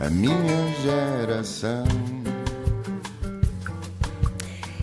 a minha geração.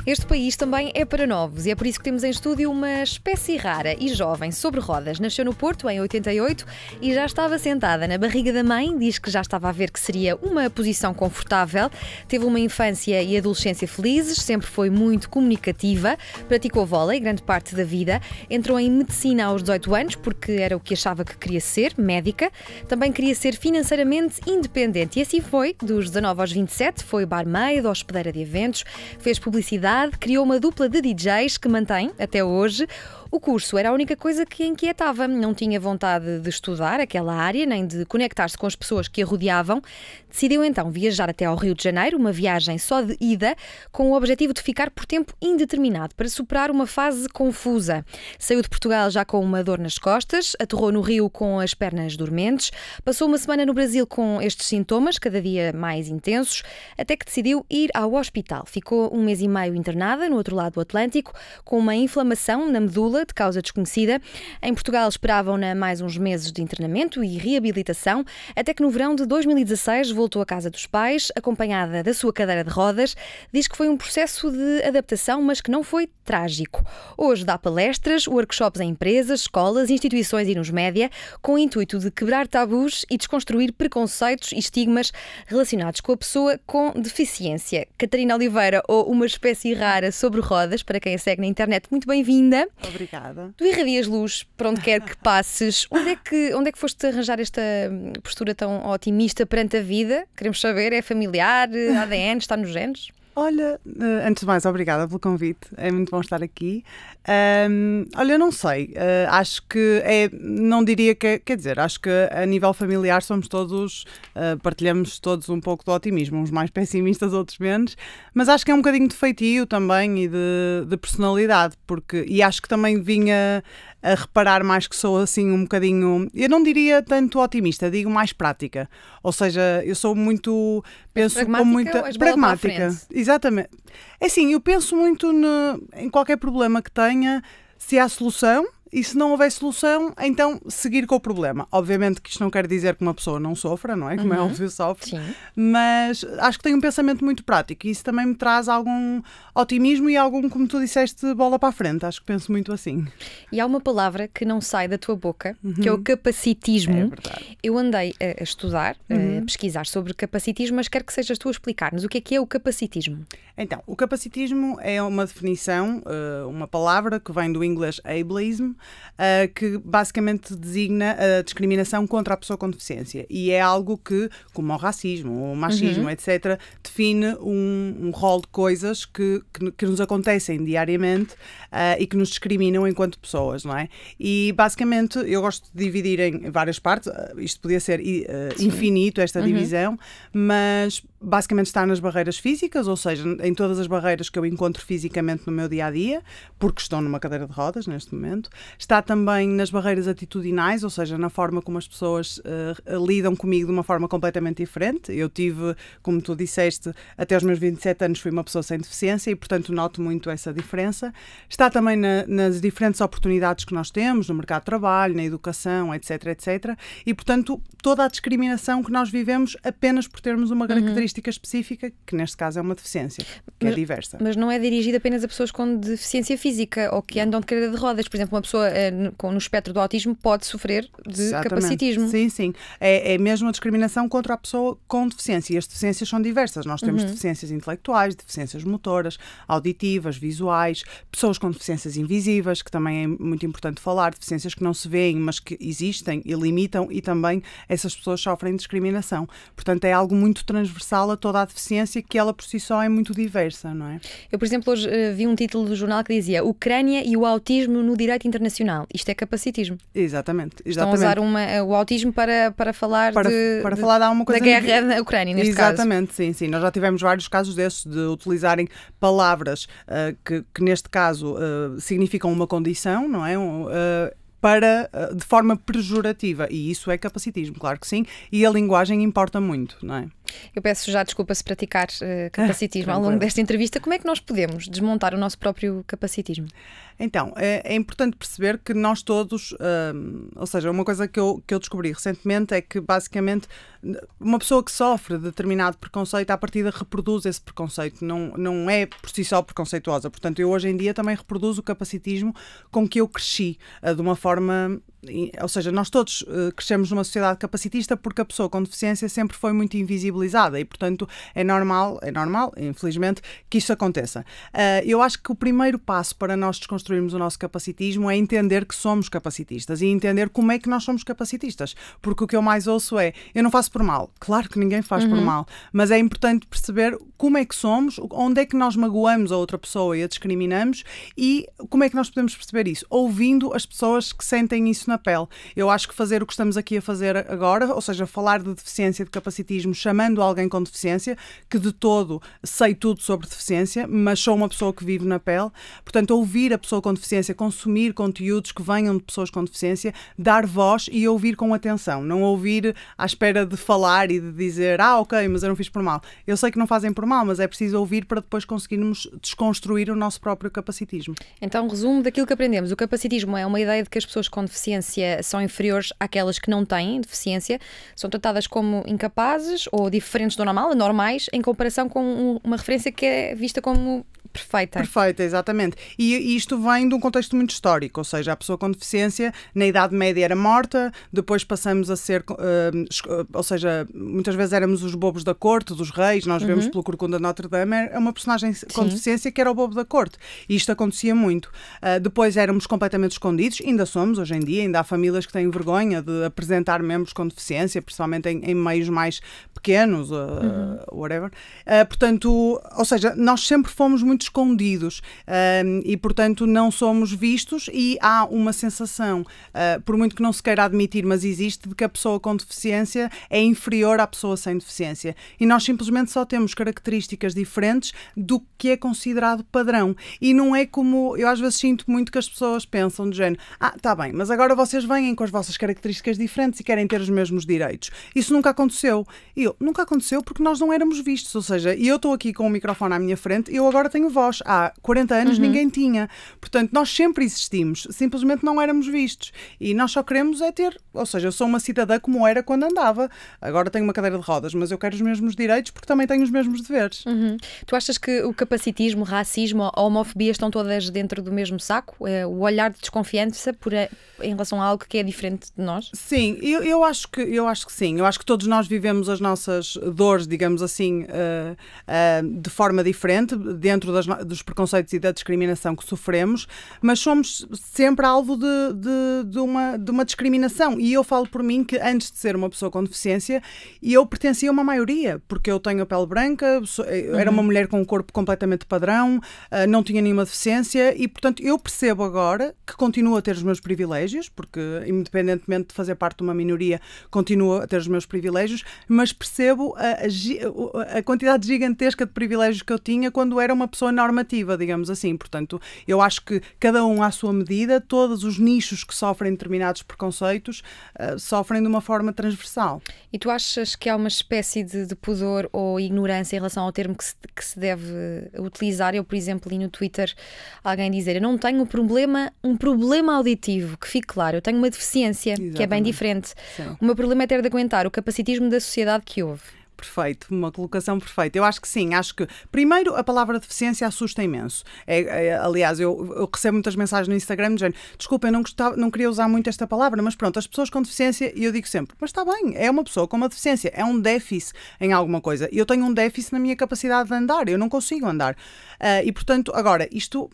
Este país também é para novos e é por isso que temos em estúdio uma espécie rara e jovem sobre rodas. Nasceu no Porto em 88 e já estava sentada na barriga da mãe, diz que já estava a ver que seria uma posição confortável. Teve uma infância e adolescência felizes, sempre foi muito comunicativa, praticou vôlei grande parte da vida, entrou em medicina aos 18 anos porque era o que achava que queria ser, médica. Também queria ser financeiramente independente e assim foi, dos 19 aos 27, foi barmaid, hospedeira de eventos, fez publicidade idade, criou uma dupla de DJs que mantém até hoje. O curso era a única coisa que inquietava. Não tinha vontade de estudar aquela área, nem de conectar-se com as pessoas que a rodeavam decidiu então viajar até ao Rio de Janeiro, uma viagem só de ida, com o objetivo de ficar por tempo indeterminado, para superar uma fase confusa. Saiu de Portugal já com uma dor nas costas, aterrou no Rio com as pernas dormentes, passou uma semana no Brasil com estes sintomas, cada dia mais intensos, até que decidiu ir ao hospital. Ficou um mês e meio internada, no outro lado do Atlântico, com uma inflamação na medula, de causa desconhecida. Em Portugal esperavam-na mais uns meses de internamento e reabilitação, até que no verão de 2016 voltou voltou à casa dos pais, acompanhada da sua cadeira de rodas. Diz que foi um processo de adaptação, mas que não foi trágico. Hoje dá palestras, workshops em empresas, escolas, instituições e nos média, com o intuito de quebrar tabus e desconstruir preconceitos e estigmas relacionados com a pessoa com deficiência. Catarina Oliveira, ou uma espécie rara sobre rodas, para quem a segue na internet, muito bem-vinda. Obrigada. Tu irradias luz para onde quer que passes. Onde é que, onde é que foste arranjar esta hum, postura tão otimista perante a vida? vida, queremos saber, é familiar, eh, ADN, está nos genes? Olha, eh, antes de mais, obrigada pelo convite, é muito bom estar aqui. Um, olha, eu não sei, uh, acho que é, não diria que, é, quer dizer, acho que a nível familiar somos todos, uh, partilhamos todos um pouco do otimismo, uns mais pessimistas, outros menos, mas acho que é um bocadinho de feitio também e de, de personalidade, porque, e acho que também vinha a reparar mais que sou assim um bocadinho, eu não diria tanto otimista, digo mais prática, ou seja, eu sou muito, penso com muita... pragmática Exatamente. É assim, eu penso muito no, em qualquer problema que tenha, se há solução, e se não houver solução, então seguir com o problema. Obviamente que isto não quer dizer que uma pessoa não sofra, não é? Como é uhum. é óbvio, sofre. Sim. Mas acho que tem um pensamento muito prático e isso também me traz algum otimismo e algum, como tu disseste, bola para a frente. Acho que penso muito assim. E há uma palavra que não sai da tua boca, uhum. que é o uhum. capacitismo. É Eu andei a estudar, uhum. a pesquisar sobre capacitismo, mas quero que sejas tu a explicar-nos o que é que é o capacitismo. Então, o capacitismo é uma definição, eh, uma palavra que vem do inglês ableism, uh, que basicamente designa a discriminação contra a pessoa com deficiência. E é algo que, como o racismo, o machismo, uhum. etc., define um, um rol de coisas que, que, que nos acontecem diariamente uh, e que nos discriminam enquanto pessoas, não é? E basicamente eu gosto de dividir em várias partes, eh, isto podia ser uh, infinito, esta uhum. divisão, mas basicamente está nas barreiras físicas, ou seja, em todas as barreiras que eu encontro fisicamente no meu dia a dia, porque estou numa cadeira de rodas neste momento. Está também nas barreiras atitudinais, ou seja, na forma como as pessoas uh, lidam comigo de uma forma completamente diferente. Eu tive, como tu disseste, até os meus 27 anos fui uma pessoa sem deficiência e, portanto, noto muito essa diferença. Está também na, nas diferentes oportunidades que nós temos no mercado de trabalho, na educação, etc, etc. E, portanto, toda a discriminação que nós vivemos apenas por termos uma uhum. característica. Uhum característica específica, que neste caso é uma deficiência, que é mas, é diversa. Mas não é dirigida apenas a pessoas com deficiência física ou que andam de cadeira de rodas. Por exemplo, uma pessoa eh, com, no espectro do autismo pode sofrer de Exatamente. capacitismo. Sim, sim. É, é mesmo a discriminação contra a pessoa com deficiência. E as deficiências são diversas. Nós temos uhum. deficiências intelectuais, deficiências motoras, auditivas, visuais, pessoas com deficiências invisíveis, que também é muito importante falar, deficiências que não se veem, mas que existem e limitam, e também essas pessoas sofrem discriminação. Portanto, é algo muito transversal sala toda a deficiência que ela por si só é muito diversa, não é? Eu, por exemplo, hoje eh, vi um título do jornal que dizia Ucrânia e o autismo no direito internacional. Isto é capacitismo. Exatamente. exatamente. Estão a usar uma, eh, o autismo para, para falar para, de, para de, falar de alguma coisa da guerra na Ucrânia, neste exatamente, caso. Exatamente, sim, sim. Nós já tivemos vários casos desses de utilizarem palavras uh, que, que, neste caso, uh, significam uma condição, não é? uh, para, de forma pejorativa. E isso é capacitismo, claro que sim. E a linguagem importa muito, não é? Eu peço já desculpa se praticar uh, capacitismo ah, ao longo desta entrevista. Como é que nós podemos desmontar o nosso próprio capacitismo? Então, é, é importante perceber que nós todos, uh, ou seja, uma coisa que eu, que eu descobri recentemente é que, basicamente, uma pessoa que sofre determinado preconceito, à partida reproduz esse preconceito, não, não é por si só preconceituosa. Portanto, eu hoje em dia também reproduzo o capacitismo com que eu cresci, uh, de uma forma ou seja, nós todos eh, crescemos numa sociedade capacitista porque a pessoa com deficiência sempre foi muito invisibilizada e, portanto, é normal, é normal, infelizmente, que isso aconteça. Eh, eu acho que o primeiro passo para nós desconstruirmos o nosso capacitismo é entender que somos capacitistas e entender como é que nós somos capacitistas. Porque o que eu mais ouço é: eu não faço por mal. Claro que ninguém faz uhum. por mal, mas é importante perceber como é que somos, onde é que nós magoamos a outra pessoa e a discriminamos e como é que nós podemos perceber isso? Ouvindo as pessoas que sentem isso na na pele. Eu acho que fazer o que estamos aqui a fazer agora, ou seja, falar de deficiência, de capacitismo, chamando alguém com deficiência, que de todo sei tudo sobre deficiência, mas sou uma pessoa que vive na pele. Portanto, ouvir a pessoa com deficiência, consumir conteúdos que venham de pessoas com deficiência, dar voz e ouvir com atenção. Não ouvir à espera de falar e de dizer, ah, ok, mas eu não fiz por mal. Eu sei que não fazem por mal, mas é preciso ouvir para depois conseguirmos desconstruir o nosso próprio capacitismo. Então, resumo daquilo que aprendemos: o capacitismo é uma ideia de que as pessoas com deficiência deficiência são inferiores àquelas que não têm deficiência, são tratadas como incapazes ou diferentes do normal, normais, em comparação com uma referência que é vista como perfeita. Perfeita, exatamente. E, e, isto vem de um contexto muito histórico, ou seja, a pessoa com deficiência na Idade Média era morta, depois passamos a ser, uh, ou seja, muitas vezes éramos os bobos da corte, dos reis, nós uhum. vemos pelo Corcunda Notre Dame, é uma personagem Sim. com deficiência que era o bobo da corte. E isto acontecia muito. Uh, depois éramos completamente escondidos, ainda somos hoje em dia, ainda há famílias que têm vergonha de apresentar membros com deficiência, principalmente em, em meios mais pequenos, uh, uhum. whatever. Ah, portanto, ou seja, nós sempre fomos muito escondidos uh, e, portanto, não somos vistos e há uma sensação, uh, por muito que não se queira admitir, mas existe, de que a pessoa com deficiência é inferior à pessoa sem deficiência. E nós simplesmente só temos características diferentes do que é considerado padrão. E não é como eu às vezes sinto muito que as pessoas pensam do género: ah, tá bem, mas agora vocês vêm com as vossas características diferentes e querem ter os mesmos direitos. Isso nunca aconteceu. E eu, nunca aconteceu porque nós não éramos vistos. Ou seja, eu estou aqui com o microfone à minha frente, eu agora tenho avós. Há 40 anos uhum. ninguém tinha. Portanto, nós sempre existimos, simplesmente não éramos vistos. E nós só queremos é ter, ou seja, eu sou uma cidadã como era quando andava. Agora tenho uma cadeira de rodas, mas eu quero os mesmos direitos porque também tenho os mesmos deveres. Uhum. Tu achas que o capacitismo, o racismo, a homofobia estão todas dentro do mesmo saco? É, o olhar de desconfiança por a, em relação a algo que é diferente de nós? Sim, eu, eu, acho que, eu acho que sim. Eu acho que todos nós vivemos as nossas dores, digamos assim, uh, uh, de forma diferente dentro da das, dos preconceitos e da discriminação que sofremos, mas somos sempre alvo de, de, de, uma, de uma discriminação. E eu falo por mim que antes de ser uma pessoa com deficiência, eu pertencia a uma maioria, porque eu tenho a pele branca, sou, eh, era uhum. uma mulher com um corpo completamente padrão, uh, não tinha nenhuma deficiência e, portanto, eu percebo agora que continuo a ter os meus privilégios, porque independentemente de fazer parte de uma minoria, continuo a ter os meus privilégios, mas percebo a, a, a quantidade gigantesca de privilégios que eu tinha quando era uma pessoa normativa, digamos assim. Portanto, eu acho que cada um à sua medida, todos os nichos que sofrem determinados preconceitos uh, sofrem de uma forma transversal. E tu achas que há uma espécie de, de pudor ou ignorância em relação ao termo que se, que se deve utilizar? Eu, por exemplo, li no Twitter alguém dizer: Eu não tenho um problema, um problema auditivo, que fique claro, eu tenho uma deficiência, Exatamente. que é bem diferente. Sim. O meu problema é ter de aguentar o capacitismo da sociedade que houve. Perfeito, uma colocação perfeita. Eu acho que sim, acho que primeiro a palavra deficiência assusta imenso. É, é, aliás, eu, eu, recebo muitas mensagens no Instagram dizendo desculpa, eu não, gostava, não queria usar muito esta palavra, mas pronto, as pessoas com deficiência, e eu digo sempre, mas está bem, é uma pessoa com uma deficiência, é um déficit em alguma coisa. Eu tenho um déficit na minha capacidade de andar, eu não consigo andar. Uh, e portanto, agora, isto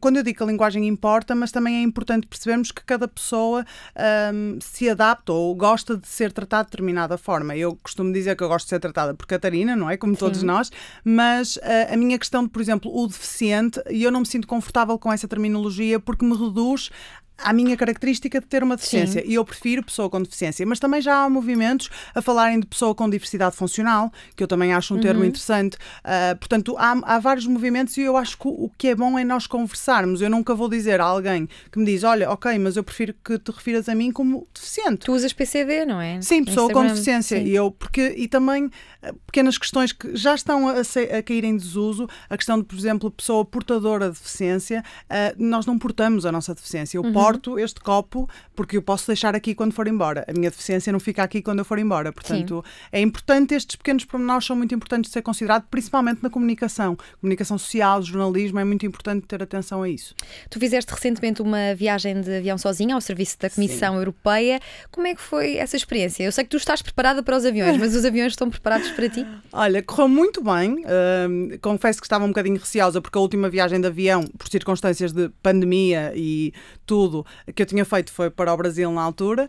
quando eu digo que a linguagem importa, mas também é importante percebermos que cada pessoa um, se adapta ou gosta de ser tratada de determinada forma. Eu costumo dizer que eu gosto de ser tratada por Catarina, não é? Como Sim. todos nós, mas uh, a minha questão, por exemplo, o deficiente, e eu não me sinto confortável com essa terminologia porque me reduz à minha característica de ter uma deficiência. Sim. E eu prefiro pessoa com deficiência. Mas também já há movimentos a falarem de pessoa com diversidade funcional, que eu também acho um uhum. termo interessante. Uh, portanto, há, há, vários movimentos e eu acho que o que é bom é nós conversarmos. Eu nunca vou dizer a alguém que me diz: olha, ok, mas eu prefiro que te refiras a mim como deficiente. Tu usas PCD, não é? Sim, pessoa Instagram. com deficiência. Sim. E eu, porque, e também ah, pequenas questões que já estão a, a, cair em desuso, a questão de, por exemplo, pessoa portadora de deficiência, uh, nós não portamos a nossa deficiência. Eu uhum suporto este copo porque eu posso deixar aqui quando for embora. A minha deficiência não fica aqui quando eu for embora. Portanto, Sim. é importante, estes pequenos pormenores são muito importantes de ser considerados, principalmente na comunicação. Comunicação social, jornalismo, é muito importante ter atenção a isso. Tu fizeste recentemente uma viagem de avião sozinha ao serviço da Comissão Sim. Europeia. Como é que foi essa experiência? Eu sei que tu estás preparada para os aviões, mas os aviões estão preparados para ti? Olha, correu muito bem. Uh, confesso que estava um bocadinho receosa porque a última viagem de avião, por circunstâncias de pandemia e tudo, que eu tinha feito foi para o Brasil na altura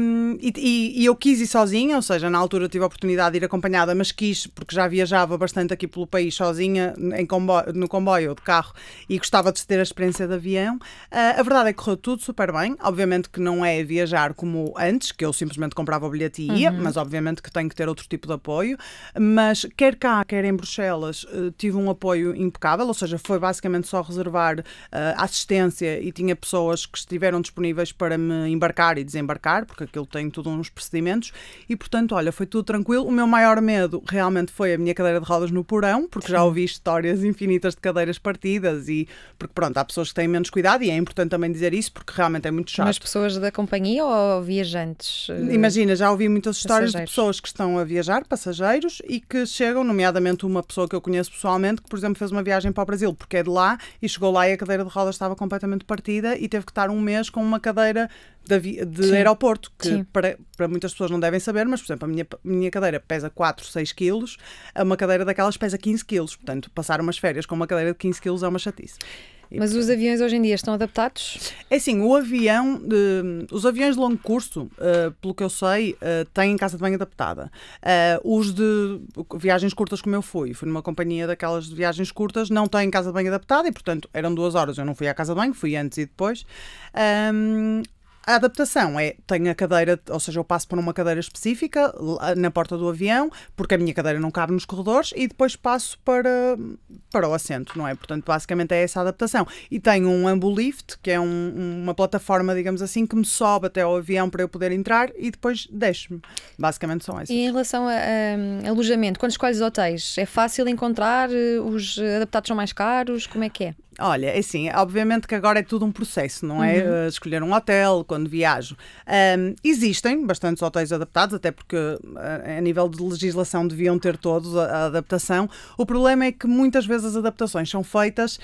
um, e, e, e, eu quis ir sozinha, ou seja, na altura tive a oportunidade de ir acompanhada, mas quis porque já viajava bastante aqui pelo país sozinha em comboio, no comboio ou de carro e gostava de ter a experiência de avião. Uh, a verdade é que correu tudo super bem, obviamente que não é viajar como antes, que eu simplesmente comprava o bilhete e ia, uhum. mas obviamente que tenho que ter outro tipo de apoio, mas quer cá, quer em Bruxelas, uh, tive um apoio impecável, ou seja, foi basicamente só reservar uh, assistência e tinha pessoas que estiveram disponíveis para me embarcar e desembarcar, porque aquilo tem todos uns procedimentos, e portanto, olha, foi tudo tranquilo. O meu maior medo realmente foi a minha cadeira de rodas no porão, porque já ouvi histórias infinitas de cadeiras partidas e porque pronto, há pessoas que têm menos cuidado e é importante também dizer isso porque realmente é muito chato. Mas pessoas da companhia ou viajantes? Eh, Imagina, já ouvi muitas histórias de pessoas que estão a viajar, passageiros, e que chegam, nomeadamente uma pessoa que eu conheço pessoalmente, que por exemplo fez uma viagem para o Brasil porque é de lá e chegou lá e a cadeira de rodas estava completamente partida e teve que estar um mês com uma cadeira de, de aeroporto, que para, para muitas pessoas não devem saber, mas, por exemplo, a minha, minha cadeira pesa 4, 6 quilos, é uma cadeira daquelas pesa 15 quilos. Portanto, passar umas férias com uma cadeira de 15 quilos é uma chatice. E, mas os aviões hoje em dia estão adaptados? É assim, o avião, uh, os aviões de longo curso, uh, pelo que eu sei, uh, têm casa de banho adaptada. os de viagens curtas, como eu fui, fui numa companhia daquelas de viagens curtas, não têm casa de banho adaptada e, portanto, eram duas horas. Eu não fui à casa de banho, fui antes e depois. Um, a adaptação é, tenho a cadeira, ou seja, eu passo por uma cadeira específica na porta do avião, porque a minha cadeira não cabe nos corredores, e depois passo para, para o assento, não é? Portanto, basicamente é essa adaptação. E tenho um Ambulift, que é um, uma plataforma, digamos assim, que me sobe até ao avião para eu poder entrar e depois deixo-me. Basicamente são essas. E em relação a, a, alojamento, quando escolhes hotéis, é fácil encontrar? Eh, os adaptados são mais caros? Como é que é? Olha, é assim, obviamente que agora é tudo um processo, não é? Uhum. Eh, escolher um hotel quando viajo. Um, existem bastantes hotéis adaptados, até porque a, eh, a nível de legislação deviam ter todos a, a, adaptação. O problema é que muitas vezes as adaptações são feitas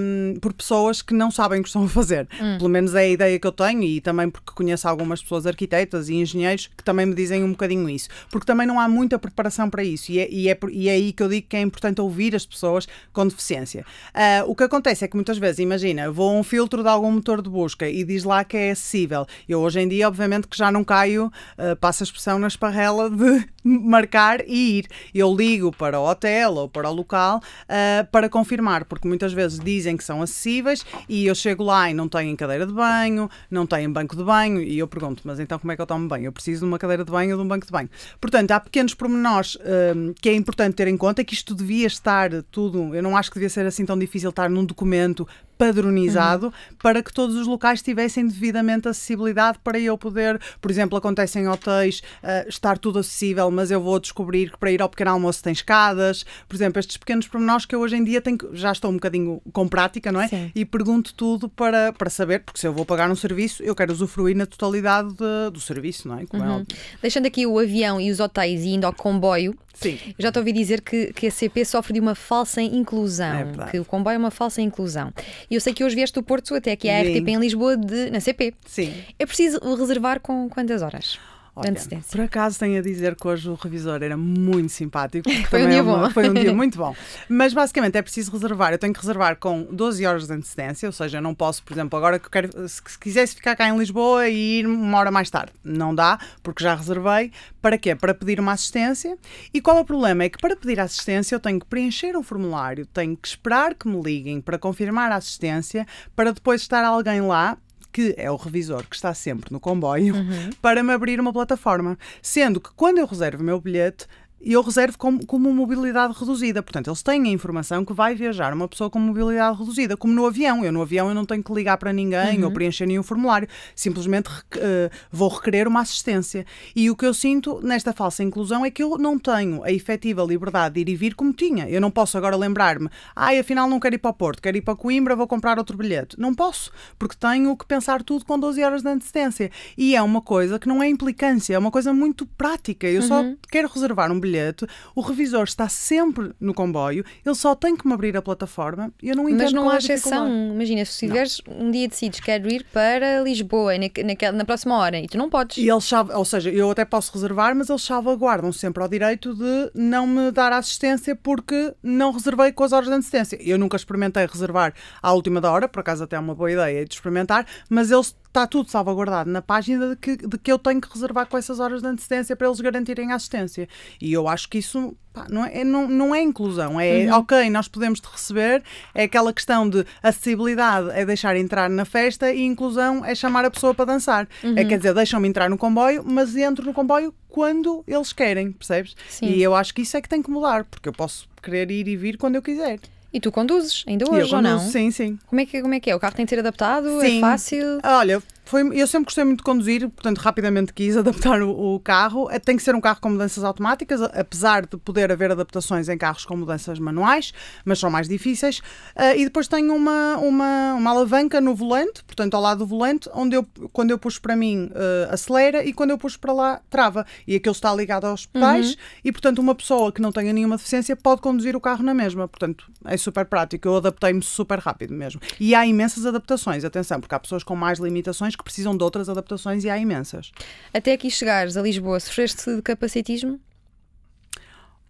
um, por pessoas que não sabem o que estão a fazer. Uhum. Pelo menos é a ideia que eu tenho e também porque conheço algumas pessoas arquitetas e engenheiros que também me dizem um bocadinho isso. Porque também não há muita preparação para isso e é, e é, e é aí que eu digo que é importante ouvir as pessoas com deficiência. Uh, o que acontece acontece é que muitas vezes, imagina, eu vou a um filtro de algum motor de busca e diz lá que é acessível. Eu hoje em dia, obviamente, que já não caio, uh, a expressão na esparrela de marcar e ir. Eu ligo para o hotel ou para o local uh, para confirmar, porque muitas vezes dizem que são acessíveis e eu chego lá e não têm cadeira de banho, não têm banco de banho e eu pergunto, mas então como é que eu tomo banho? Eu preciso de uma cadeira de banho ou de um banco de banho. Portanto, há pequenos pormenores uh, que é importante ter em conta, que isto devia estar tudo, eu não acho que devia ser assim tão difícil estar num documento padronizado uhum. para que todos os locais tivessem devidamente acessibilidade para eu poder, por exemplo, acontece em hotéis uh, estar tudo acessível, mas eu vou descobrir que para ir ao pequeno almoço tem escadas, por exemplo, estes pequenos pormenores que eu hoje em dia tenho, já estou um bocadinho com prática, não é? Sim. E pergunto tudo para, para saber, porque se eu vou pagar um serviço, eu quero usufruir na totalidade de, do serviço, não é? é uhum. Deixando aqui o avião e os hotéis e indo ao comboio, Sim. já te ouvi dizer que, que a CP sofre de uma falsa inclusão, é que o comboio é uma falsa inclusão. E eu sei que hoje vieste do Porto até aqui à Sim. RTP em Lisboa de, na CP. Sim. É preciso reservar com quantas horas? Olha, Por acaso tenho a dizer que hoje o revisor era muito simpático. foi um dia é uma, bom. Foi um dia muito bom. Mas basicamente é preciso reservar. Eu tenho que reservar com 12 horas de antecedência, ou seja, eu não posso, por exemplo, agora que eu quero, se, se quisesse ficar cá em Lisboa e ir uma hora mais tarde. Não dá, porque já reservei. Para quê? Para pedir uma assistência. E qual é o problema? É que para pedir assistência eu tenho que preencher um formulário, tenho que esperar que me liguem para confirmar a assistência, para depois estar alguém lá que é o revisor que está sempre no comboio, uhum. para me abrir uma plataforma. Sendo que quando eu reservo o meu bilhete, e eu reservo como, como mobilidade reduzida. Portanto, eles têm a informação que vai viajar uma pessoa com mobilidade reduzida, como no avião. Eu no avião eu não tenho que ligar para ninguém uhum. ou preencher nenhum formulário, simplesmente uh, vou requerer uma assistência. E o que eu sinto nesta falsa inclusão é que eu não tenho a efetiva liberdade de ir e vir como tinha. Eu não posso agora lembrar-me, ah, afinal não quero ir para o Porto, quero ir para Coimbra, vou comprar outro bilhete. Não posso, porque tenho que pensar tudo com 12 horas de antecedência. E é uma coisa que não é implicância, é uma coisa muito prática. Eu uhum. só quero reservar um bilhete bilhete, o revisor está sempre no comboio, ele só tem que me abrir a plataforma. Eu não entendo Mas não é há é exceção. Imagina, se tiveres um dia decides quero ir para Lisboa na, naquela, na próxima hora e tu não podes. E eles chave, ou seja, eu até posso reservar, mas eles salvaguardam sempre ao direito de não me dar assistência porque não reservei com as horas de antecedência. Eu nunca experimentei reservar à última da hora, por acaso até é uma boa ideia de experimentar, mas eles está tudo salvaguardado na página de que, de que eu tenho que reservar com essas horas de antecedência para eles garantirem a assistência. E eu acho que isso pá, não, é, é não, não é inclusão. É uhum. ok, nós podemos te receber, é aquela questão de acessibilidade é deixar entrar na festa e inclusão é chamar a pessoa para dançar. É, uhum. É, quer dizer, deixam-me entrar no comboio, mas entro no comboio quando eles querem, percebes? Sim. E eu acho que isso é que tem que mudar, porque eu posso querer ir e vir quando eu quiser. E tu conduzes, ainda hoje ou não? Sim, sim. Como é, que, como é que é? O carro tem de ser adaptado? É sim. É fácil? Olha, foi, eu sempre gostei muito de conduzir, portanto, rapidamente quis adaptar o, o, carro. Eh, tem que ser um carro com mudanças automáticas, apesar de poder haver adaptações em carros com mudanças manuais, mas são mais difíceis. Uh, e depois tenho uma, uma, uma alavanca no volante, portanto, ao lado do volante, onde eu, quando eu puxo para mim, uh, acelera e quando eu puxo para lá, trava. E aquilo está ligado aos pedais uhum. e, portanto, uma pessoa que não tenha nenhuma deficiência pode conduzir o carro na mesma. Portanto, é super prático. Eu adaptei-me super rápido mesmo. E há imensas adaptações, atenção, porque há pessoas com mais limitações que precisam de outras adaptações e há imensas. Até aqui chegares a Lisboa, sofreste de capacitismo?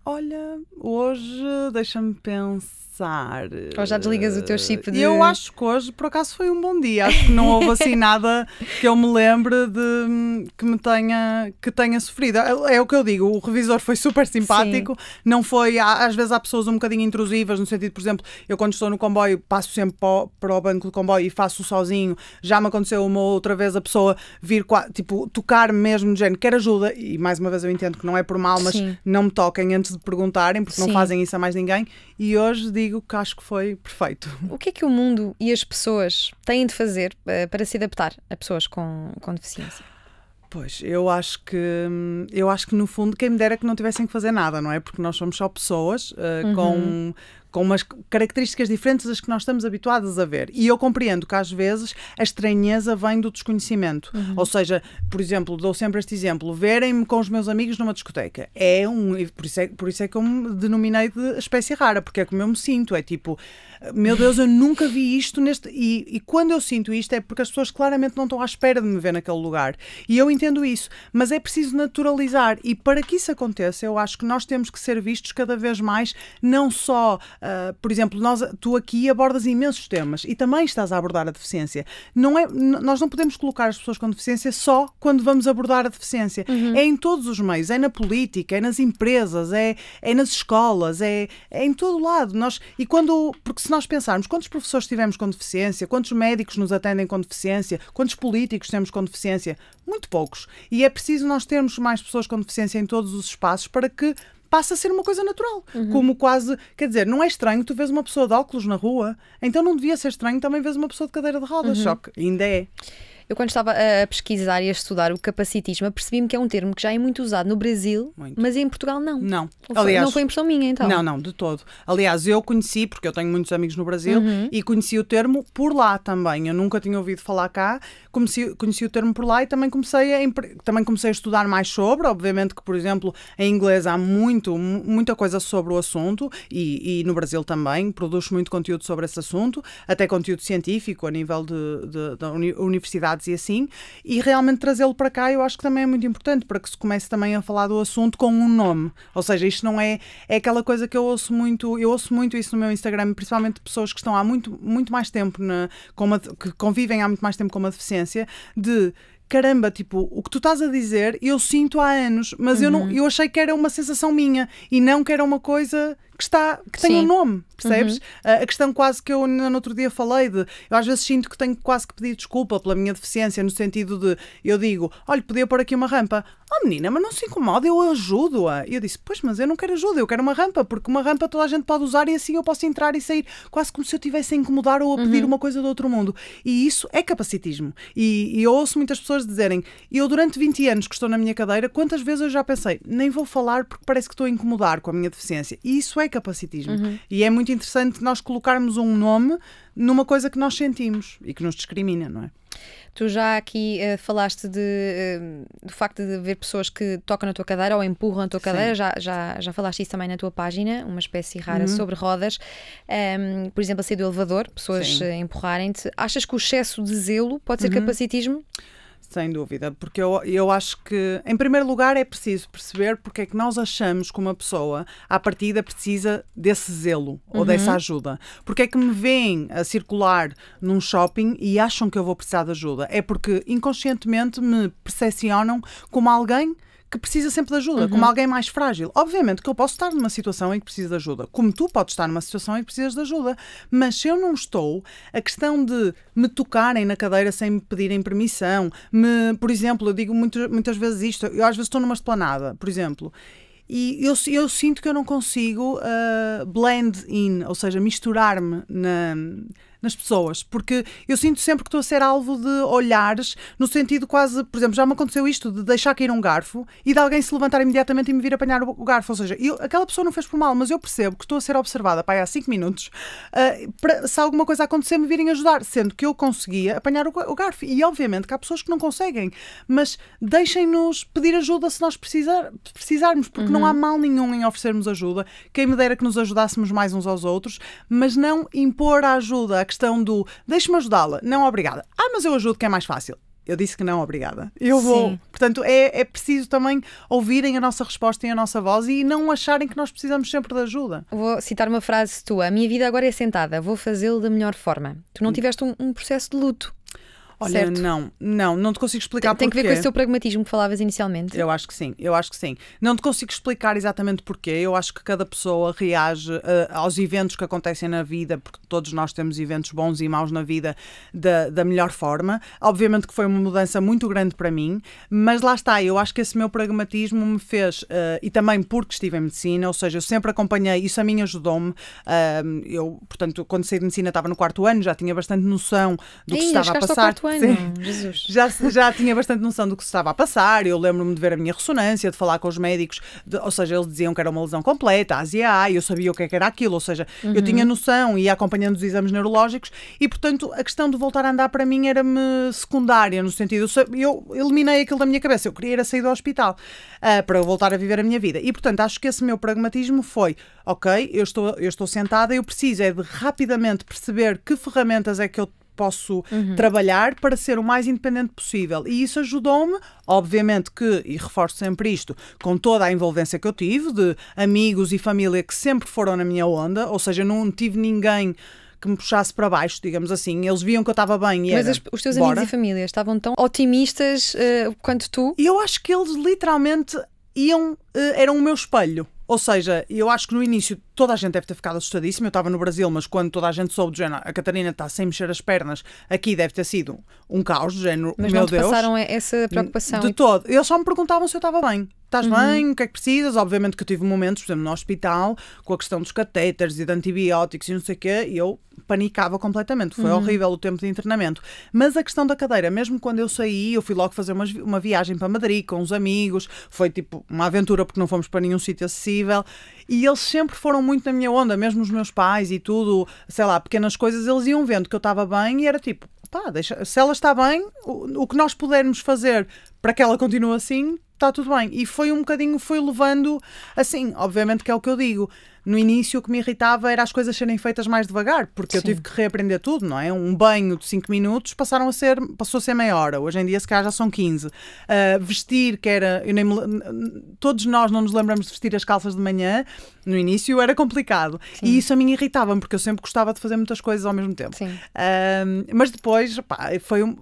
Olha, hoje deixa-me pensar pensar. Ou já desligas o teu eh, chip de. Eu acho que hoje, por acaso, foi um bom dia. Acho que não houve assim nada que eu me lembre de que me tenha, que tenha sofrido. É, é o que eu digo, o revisor foi super simpático, Sim. não foi. Às vezes há pessoas um bocadinho intrusivas, no sentido, por exemplo, eu quando estou no comboio passo sempre para o, para o banco do comboio e faço sozinho. Já me aconteceu uma outra vez a pessoa vir, tipo, tocar mesmo de género, quer ajuda, e mais uma vez eu entendo que não é por mal, mas Sim. não me toquem antes de perguntarem, porque Sim. não fazem isso a mais ninguém. E hoje digo digo que acho que foi perfeito. O que é que o mundo e as pessoas têm de fazer eh, para se adaptar a pessoas com, com deficiência? Pois, eu acho que eu acho que no fundo quem me dera que não tivessem que fazer nada, não é? Porque nós somos só pessoas uh, uhum. com com umas características diferentes das que nós estamos habituadas a ver. E eu compreendo que às vezes a estranheza vem do desconhecimento. Uhum. Ou seja, por exemplo, dou sempre este exemplo: verem-me com os meus amigos numa discoteca. É um. Por isso é, por isso é que eu me denominei de espécie rara, porque é como eu me sinto. É tipo, meu Deus, eu nunca vi isto neste. E, e quando eu sinto isto é porque as pessoas claramente não estão à espera de me ver naquele lugar. E eu entendo isso, mas é preciso naturalizar. E para que isso aconteça, eu acho que nós temos que ser vistos cada vez mais, não só Uh, por exemplo, nós, tu aqui abordas imensos temas e também estás a abordar a deficiência. Não é, nós não podemos colocar as pessoas com deficiência só quando vamos abordar a deficiência. Uhum. É em todos os meios, é na política, é nas empresas, é, é nas escolas, é, é em todo lado. Nós, e quando, porque se nós pensarmos quantos professores tivemos com deficiência, quantos médicos nos atendem com deficiência, quantos políticos temos com deficiência, muito poucos. E é preciso nós termos mais pessoas com deficiência em todos os espaços para que passa a ser uma coisa natural. Uhum. Como quase. Quer dizer, não é estranho tu vês uma pessoa de óculos na rua, então não devia ser estranho também vês uma pessoa de cadeira de rodas, uhum. só que ainda é. Eu, quando estava a pesquisar e a estudar o capacitismo, percebi-me que é um termo que já é muito usado no Brasil, muito. mas em Portugal não. Não. Foi, Aliás, não foi impressão minha, então. Não, não, de todo. Aliás, eu conheci, porque eu tenho muitos amigos no Brasil, uhum. e conheci o termo por lá também. Eu nunca tinha ouvido falar cá, comecei, conheci o termo por lá e também comecei, a, também comecei a estudar mais sobre. Obviamente que, por exemplo, em inglês há muito, muita coisa sobre o assunto, e, e no Brasil também, produz muito conteúdo sobre esse assunto, até conteúdo científico a nível de, de, da universidade e assim, e realmente trazê-lo para cá eu acho que também é muito importante para que se comece também a falar do assunto com um nome. Ou seja, isto não é, é aquela coisa que eu ouço muito, eu ouço muito isso no meu Instagram, principalmente de pessoas que estão há muito, muito mais tempo, na, com uma, que convivem há muito mais tempo com uma deficiência, de caramba, tipo, o que tu estás a dizer eu sinto há anos, mas uhum. eu, não, uhum. eu achei que era uma sensação minha e não que era uma coisa que, está, que tem Sim. um nome, percebes? Uhum. a questão quase que eu no, no outro dia falei de, eu às vezes sinto que tenho quase que pedir desculpa pela minha deficiência, no sentido de, eu digo, olha, podia pôr aqui uma rampa. Oh menina, mas não se incomoda, eu ajudo-a. E eu disse, pois, mas eu não quero ajuda, eu quero uma rampa, porque uma rampa toda a gente pode usar e assim eu posso entrar e sair, quase como se eu estivesse a incomodar ou a pedir uhum. uma coisa do outro mundo. E isso é capacitismo. E, e eu ouço muitas pessoas dizerem, eu durante 20 anos que estou na minha cadeira, quantas vezes eu já pensei, nem vou falar porque parece que estou a incomodar com a minha deficiência. E isso é capacitismo. Uhum. E é muito interessante nós colocarmos um nome numa coisa que nós sentimos e que nos discrimina, não é? Tu já aqui uh, falaste de, uh, do facto de ver pessoas que tocam na tua cadeira ou empurram a tua cadeira, já, já, já falaste isso também na tua página, uma espécie rara uhum. sobre rodas. Um, por exemplo, a sair do elevador, pessoas empurrarem-te. Achas que o excesso de zelo pode ser uhum. capacitismo? Sem dúvida, porque eu, eu acho que, em primeiro lugar, é preciso perceber porque é que nós achamos que uma pessoa, à partida, precisa desse zelo ou uhum. dessa ajuda. Porque é que me veem a circular num shopping e acham que eu vou precisar de ajuda? É porque inconscientemente me percepcionam como alguém que precisa sempre de ajuda, uhum. como alguém mais frágil. Obviamente que eu posso estar numa situação em que preciso de ajuda, como tu podes estar numa situação em que precisas de ajuda, mas se eu não estou, a questão de me tocarem na cadeira sem me pedirem permissão, me, por exemplo, eu digo muito, muitas vezes isto, eu às vezes estou numa esplanada, por exemplo, e eu, eu, sinto que eu não consigo uh, blend in, ou seja, misturar-me na, nas pessoas, porque eu sinto sempre que estou a ser alvo de olhares, no sentido quase, por exemplo, já me aconteceu isto de deixar cair um garfo e de alguém se levantar imediatamente e me vir apanhar o garfo, ou seja, eu, aquela pessoa não fez por mal, mas eu percebo que estou a ser observada pai há 5 minutos, uh, ah, pra, se alguma coisa acontecer me virem ajudar, sendo que eu conseguia apanhar o, o garfo, e obviamente que há pessoas que não conseguem, mas deixem-nos pedir ajuda se nós precisar, precisarmos, porque uhum. não há uhum. mal nenhum em oferecermos ajuda, quem me dera que nos ajudássemos mais uns aos outros, mas não impor a ajuda, questão do deixe-me ajudá-la, não obrigada. Ah, mas eu ajudo que é mais fácil. Eu disse que não, obrigada. Eu vou. Sim. Portanto, é, é preciso também ouvirem a nossa resposta e a nossa voz e não acharem que nós precisamos sempre de ajuda. Vou citar uma frase tua. A minha vida agora é sentada, vou fazê-lo da melhor forma. Tu não hum. tiveste um, um processo de luto. Olha, certo? não, não, não te consigo explicar tem, tem porquê. Tem que ver com o seu pragmatismo que falavas inicialmente. Eu acho que sim, eu acho que sim. Não te consigo explicar exatamente porquê. Eu acho que cada pessoa reage uh, aos eventos que acontecem na vida, porque todos nós temos eventos bons e maus na vida da, da melhor forma. Obviamente que foi uma mudança muito grande para mim, mas lá está, eu acho que esse meu pragmatismo me fez, uh, e também porque estive em medicina, ou seja, eu sempre acompanhei, isso a mim ajudou-me. Uh, eu, portanto, quando saí de medicina estava no quarto ano, já tinha bastante noção do e que estava a passar. Sim. Jesus. Já, já tinha bastante noção do que se estava a passar, eu lembro-me de ver a minha ressonância, de falar com os médicos, de, ou seja, eles diziam que era uma lesão completa, ASIA, eu sabia o que, é que era aquilo, ou seja, uhum. eu tinha uhum. noção e ia acompanhando os exames neurológicos e, portanto, a questão de voltar a andar para mim era-me secundária, no sentido, eu, eu eliminei aquilo da minha cabeça, eu queria era sair do hospital uh, para voltar a viver a minha vida. E, portanto, acho que esse meu pragmatismo foi, ok, eu estou, eu estou sentada, eu preciso é de rapidamente perceber que ferramentas é que eu posso uhum. trabalhar para ser o mais independente possível. E isso ajudou-me, obviamente que, e reforço sempre isto, com toda a envolvência que eu tive, de amigos e família que sempre foram na minha onda, ou seja, não tive ninguém que me puxasse para baixo, digamos assim. Eles viam que eu estava bem. E Mas era, os teus bora. amigos e família estavam tão otimistas uh, quanto tu? Eu acho que eles literalmente iam, uh, eram o meu espelho. Ou seja, eu acho que no início toda a gente deve ter ficado assustadíssima. Eu estava no Brasil, mas quando toda a gente soube de género, a Catarina está sem mexer as pernas, aqui deve ter sido um caos de género. Mas meu não te Deus, passaram essa preocupação. De todo. Eles só me perguntavam se eu estava bem estás uhum. bem, o que é que precisas? Obviamente que eu tive momentos, por exemplo, no hospital, com a questão dos catéteres e de antibióticos e não sei o quê, e eu panicava completamente. Foi uhum. horrível o tempo de internamento. Mas a questão da cadeira, mesmo quando eu saí, eu fui logo fazer uma, uma viagem para Madrid com uns amigos, foi tipo uma aventura porque não fomos para nenhum sítio acessível, e eles sempre foram muito na minha onda, mesmo os meus pais e tudo, sei lá, pequenas coisas, eles iam vendo que eu estava bem e era tipo, pá, deixa, se ela está bem, o, o que nós pudermos fazer para que ela continue assim, está tudo bem. E foi um bocadinho, foi levando assim, obviamente que é o que eu digo no início o que me irritava era as coisas serem feitas mais devagar, porque Sim. eu tive que reaprender tudo, não é? Um banho de 5 minutos passaram a ser, passou a ser meia hora. Hoje em dia, se calhar, já são 15. Uh, ah, vestir, que era. Eu nem me, todos nós não nos lembramos de vestir as calças de manhã, no início era complicado. Sim. E isso a mim irritava-me, porque eu sempre gostava de fazer muitas coisas ao mesmo tempo. Uh, mas depois, pá, foi um,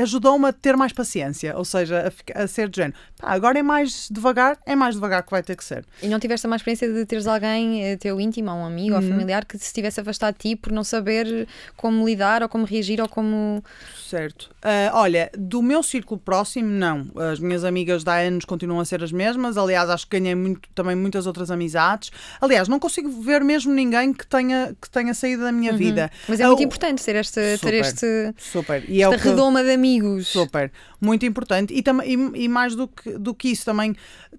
ajudou-me a ter mais paciência, ou seja, a, a ser de género. Pá, agora é mais devagar, é mais devagar que vai ter que ser. E não tiveste a mais experiência de teres alguém eh, teu íntimo, a um amigo, uhum. ou familiar que se estivesse afastado de ti por não saber como lidar ou como reagir ou como. Certo. Uh, olha, do meu círculo próximo, não. As minhas amigas de há anos continuam a ser as mesmas. Aliás, acho que ganhei muito, também muitas outras amizades. Aliás, não consigo ver mesmo ninguém que tenha, que tenha saído da minha uhum. vida. Mas é muito ah, importante ter, este, super, ter este, super. E é esta é redoma que... de amigos. Super muito importante. E, e, e mais do que, do que isso, também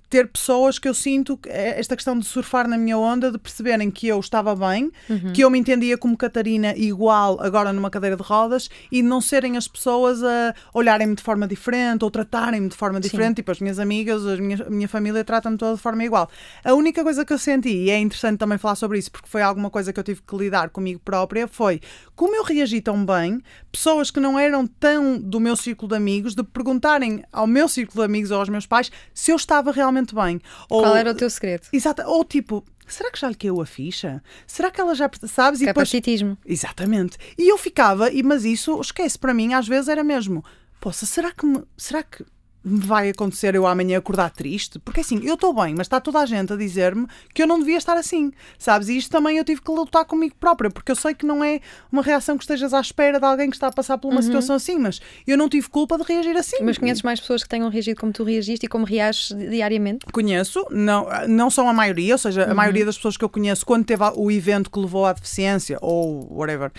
ter pessoas que eu sinto eh, esta questão de surfar na minha onda, de perceberem que eu estava bem, uhum. que eu me entendia como Catarina igual agora numa cadeira de rodas e não serem as pessoas a olharem-me de forma diferente ou tratarem-me de forma diferente. Sim. Tipo, as minhas amigas, a minha, a minha família trata-me toda de forma igual. A única coisa que eu senti, e é interessante também falar sobre isso, porque foi alguma coisa que eu tive que lidar comigo própria, foi como eu reagi tão bem, pessoas que não eram tão do meu círculo de amigos, perguntarem ao meu círculo de amigos ou aos meus pais se eu estava realmente bem. Ou, Qual era o teu segredo? Exato. Ou tipo, será que já lhe caiu a ficha? Será que ela já sabes? Capacitismo. Depois... Exatamente. E eu ficava, e mas isso esquece para mim, às vezes era mesmo. Poxa, será que me, será que vai acontecer eu amanhã acordar triste? Porque assim, eu estou bem, mas está toda a gente a dizer-me que eu não devia estar assim, sabes? E isto também eu tive que lutar comigo própria, porque eu sei que não é uma reação que estejas à espera de alguém que está a passar por uma uhum. situação assim, mas eu não tive culpa de reagir assim. Mas conheces mais pessoas que tenham reagido como tu reagiste e como reages diariamente? Conheço, não, não são a maioria, ou seja, a uhum. maioria das pessoas que eu conheço, quando teve o evento que levou à deficiência ou whatever,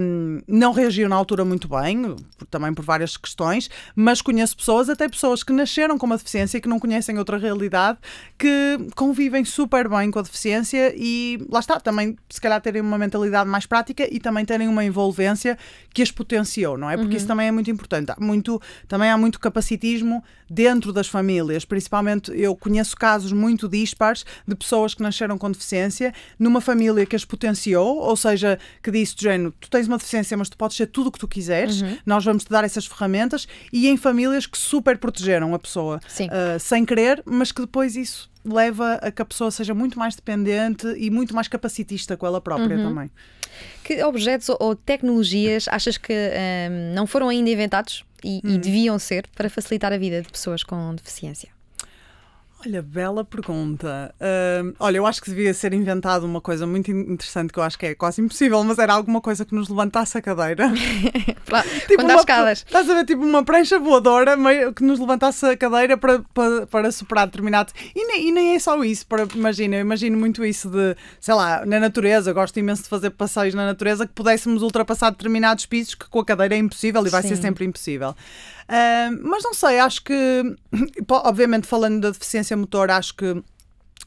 um, não reagiram na altura muito bem, também por várias questões, mas conheço pessoas até pessoas que nasceram com uma deficiência, e que não conhecem outra realidade, que convivem super bem com a deficiência e lá está, também se calhar terem uma mentalidade mais prática e também terem uma envolvência que as potenciou, não é? Porque uhum. isso também é muito importante. Há muito, também há muito capacitismo dentro das famílias, principalmente eu conheço casos muito dispares de pessoas que nasceram com deficiência numa família que as potenciou, ou seja, que disse do tu tens uma deficiência, mas tu podes ser tudo o que tu quiseres, uhum. nós vamos te dar essas ferramentas, e em famílias que super protegeram a pessoa uh, sem querer, mas que depois isso leva a que a pessoa seja muito mais dependente e muito mais capacitista com ela própria uhum. também. Que objetos ou tecnologias achas que um, ah, não foram ainda inventados e, uhum. e hum. deviam ser para facilitar a vida de pessoas com deficiência? Olha, bela pergunta. Uh, olha, eu acho que devia ser inventado uma coisa muito interessante que eu acho que é quase impossível, mas era alguma coisa que nos levantasse a cadeira. tipo quando uma, escadas. Estás a ver, tipo uma prancha voadora meio, que nos levantasse a cadeira para, para, para superar determinados. E nem, e nem é só isso, para, imagina, eu imagino muito isso de, sei lá, na natureza, gosto imenso de fazer passeios na natureza, que pudéssemos ultrapassar determinados pisos que com a cadeira é impossível e vai Sim. ser sempre impossível. Ah, mas não sei, acho que, obviamente, falando da deficiência motor, acho que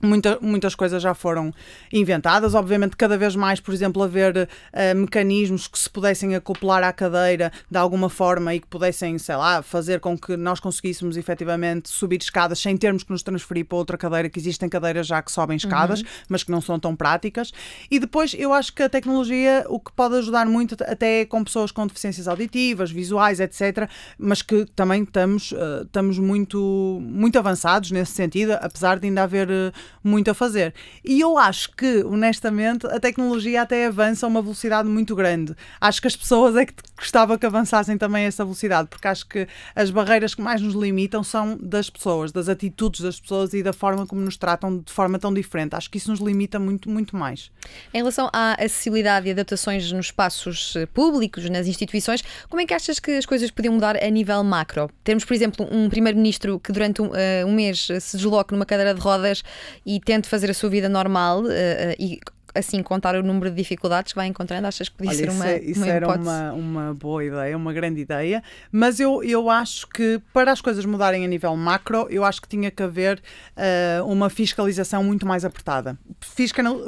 Muita, muitas coisas já foram inventadas, obviamente, cada vez mais, por exemplo, haver uh, mecanismos que se pudessem acoplar à cadeira de alguma forma e que pudessem, sei lá, fazer com que nós conseguíssemos efetivamente subir escadas sem termos que nos transferir para outra cadeira, que existem cadeiras já que sobem escadas, uhum. mas que não são tão práticas. E depois eu acho que a tecnologia o que pode ajudar muito, até com pessoas com deficiências auditivas, visuais, etc., mas que também estamos, uh, estamos muito, muito avançados nesse sentido, apesar de ainda haver. Uh, muito a fazer. E eu acho que, honestamente, a tecnologia até avança a uma velocidade muito grande. Acho que as pessoas é que gostava que avançassem também a essa velocidade, porque acho que as barreiras que mais nos limitam são das pessoas, das atitudes das pessoas e da forma como nos tratam de forma tão diferente. Acho que isso nos limita muito, muito mais. Em relação à acessibilidade e adaptações nos espaços eh, públicos, nas instituições, como é que achas que as coisas podiam mudar a nível macro? Temos, por exemplo, um primeiro-ministro que durante um, uh, um mês eh, se desloque numa cadeira de rodas e tente fazer a sua vida normal uh, e assim contar o número de dificuldades que vai encontrando? Achas que podia Olha, ser uma, é- isso uma era uma, uma boa ideia, uma grande ideia, mas eu, eu acho que para as coisas mudarem a nível macro, eu acho que tinha que haver uh, uma fiscalização muito mais apertada.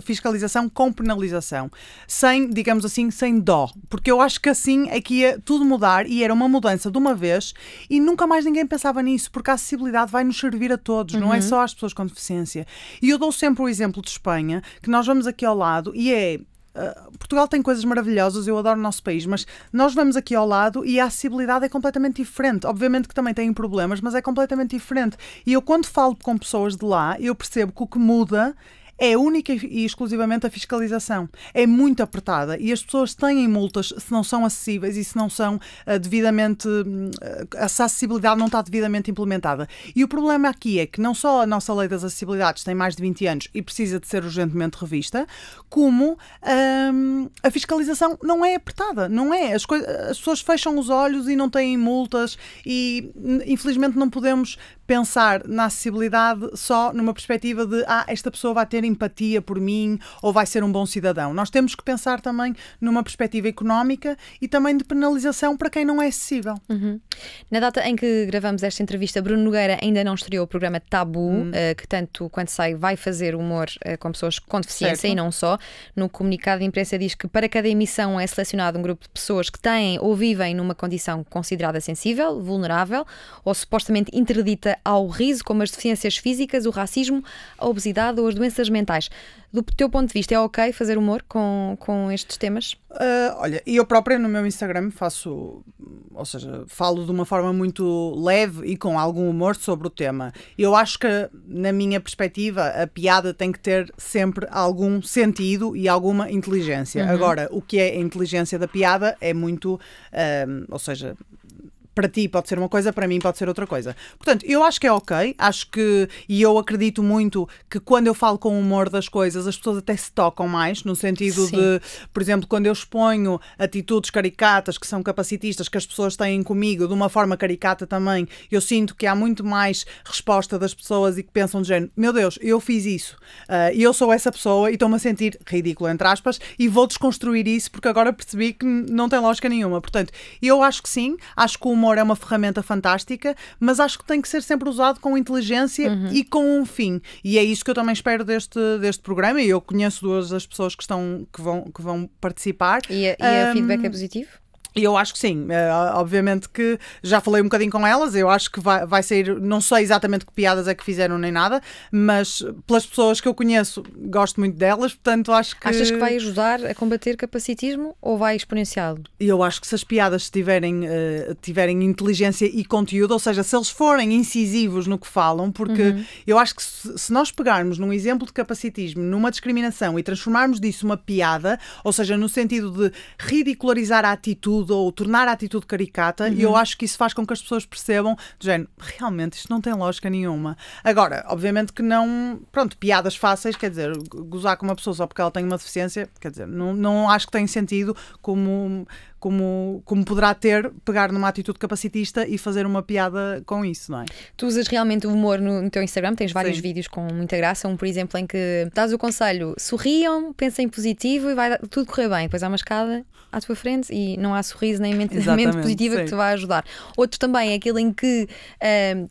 fiscalização com penalização, sem, digamos assim, sem dó, porque eu acho que assim é que ia tudo mudar e era uma mudança de uma vez e nunca mais ninguém pensava nisso, porque a acessibilidade vai nos servir a todos, uhum. não é uhum. só às pessoas com deficiência. E eu dou sempre o exemplo de Espanha, que nós vamos aqui ao lado e é ah, Portugal tem coisas maravilhosas, eu adoro o nosso país, mas nós vamos aqui ao lado e a acessibilidade é completamente diferente. Obviamente que também têm problemas, mas é completamente diferente. E eu, quando falo com pessoas de lá, eu percebo que o que muda é única e exclusivamente a fiscalização. É muito apertada e as pessoas têm multas se não são acessíveis e se não são uh, devidamente. Uh, eh, essa acessibilidade não está devidamente implementada. E o problema aqui é que não só a nossa lei das acessibilidades tem mais de 20 anos e precisa de ser urgentemente revista, como ehm, a fiscalização não é apertada. Não é. As, as pessoas fecham os olhos e não têm multas e infelizmente não podemos pensar na acessibilidade só numa perspectiva de ah, esta pessoa vai ter empatia por mim ou vai ser um bom cidadão. Nós temos que pensar também numa perspectiva económica e também de penalização para quem não é acessível. Uhum. Na data em que gravamos esta entrevista, Bruno Nogueira ainda não estreou o programa Tabu, uhum. uh, que tanto quando sai vai fazer humor uh, com pessoas com deficiência certo. e não só. No comunicado de imprensa diz que para cada emissão é selecionado um grupo de pessoas que têm ou vivem numa condição considerada sensível, vulnerável ou supostamente interdita ao riso, como as deficiências físicas, o racismo, a obesidade ou as doenças mentais. Do teu ponto de vista, é ok fazer humor com, com estes temas? Uh, olha, eu própria no meu Instagram faço, ou seja, falo de uma forma muito leve e com algum humor sobre o tema. Eu acho que, na minha perspectiva, a piada tem que ter sempre algum sentido e alguma inteligência. Uhum. Agora, o que é a inteligência da piada é muito, uh, ou seja, para ti pode ser uma coisa, para mim pode ser outra coisa. Portanto, eu acho que é ok, acho que, e eu acredito muito que quando eu falo com o humor das coisas, as pessoas até se tocam mais, no sentido Sim. de, por exemplo, quando eu exponho atitudes caricatas que são capacitistas, que as pessoas têm comigo de uma forma caricata também, eu sinto que há muito mais resposta das pessoas e que pensam de género, meu Deus, eu fiz isso, uh, eu sou essa pessoa e estou-me a sentir ridículo, entre aspas, e vou desconstruir isso porque agora percebi que não tem lógica nenhuma. Portanto, eu acho que sim, acho que o humor é uma ferramenta fantástica, mas acho que tem que ser sempre usado com inteligência uhum. e com um fim. E é isso que eu também espero deste, deste programa. E eu conheço duas das pessoas que, estão, que, vão, que vão participar. E, e um, o feedback é positivo? E eu acho que sim, eh, obviamente que já falei um bocadinho com elas, eu acho que vai, vai sair, não sei exatamente que piadas é que fizeram nem nada, mas pelas pessoas que eu conheço, gosto muito delas, portanto acho que... Achas que vai ajudar a combater capacitismo ou vai exponenciá-lo? Eu acho que se as piadas tiverem, eh, tiverem inteligência e conteúdo, ou seja, se eles forem incisivos no que falam, porque uhum. eu acho que se, nós pegarmos num exemplo de capacitismo, numa discriminação e transformarmos disso uma piada, ou seja, no sentido de ridicularizar a atitude, atitude ou tornar a atitude caricata, uhum. e eu uhum. acho que isso faz com que as pessoas percebam, de género, realmente isto não tem lógica nenhuma. Agora, obviamente que não, pronto, piadas fáceis, quer dizer, gozar com uma pessoa só porque ela tem uma deficiência, quer dizer, não, não acho que tenha sentido como como, como poderá ter pegar numa atitude capacitista e fazer uma piada com isso, não é? Tu usas realmente o humor no, no teu Instagram, tens vários Sim. vídeos com muita graça, um por exemplo em que dás o conselho, sorriam, pensem positivo e vai tudo correr bem, depois há uma escada à tua frente e não há sorriso nem mente, mente positiva sim. que te vai ajudar. Outro também é aquele em que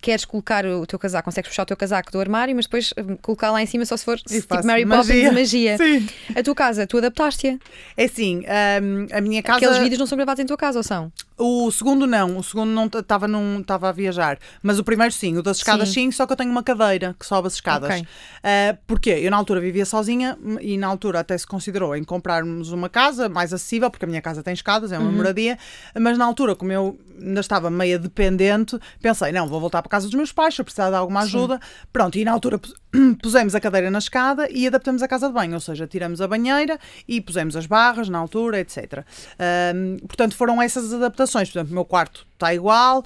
queres colocar o teu casaco, consegues puxar o teu casaco do armário, mas depois hum, colocar lá em cima só se for tipo Mary magia. Poppins magia. Sim. A tua casa, tu adaptaste-a? É assim, um, a minha casa. Aqueles vídeos não são gravados em tua casa, ou são? O segundo não, o segundo não estava num estava a viajar, mas o primeiro sim, o das escadas sim, sim só que eu tenho uma cadeira que sobe as escadas. Okay. Uh, eh, porque eu na altura vivia sozinha hum, e na altura até se considerou em comprarmos uma casa mais acessível, porque a minha casa tem escadas, é uma uhum. moradia, mas na altura como eu ainda estava meia dependente, pensei, não, vou voltar para casa dos meus pais, se eu precisar de alguma ajuda. Sim. Pronto, e na altura pusemos a cadeira na escada e adaptamos a casa de banho, ou seja, tiramos a banheira e pusemos as barras na altura, etc. Uh, portanto, foram essas adaptações habitações. Por exemplo, o meu quarto está igual, uh,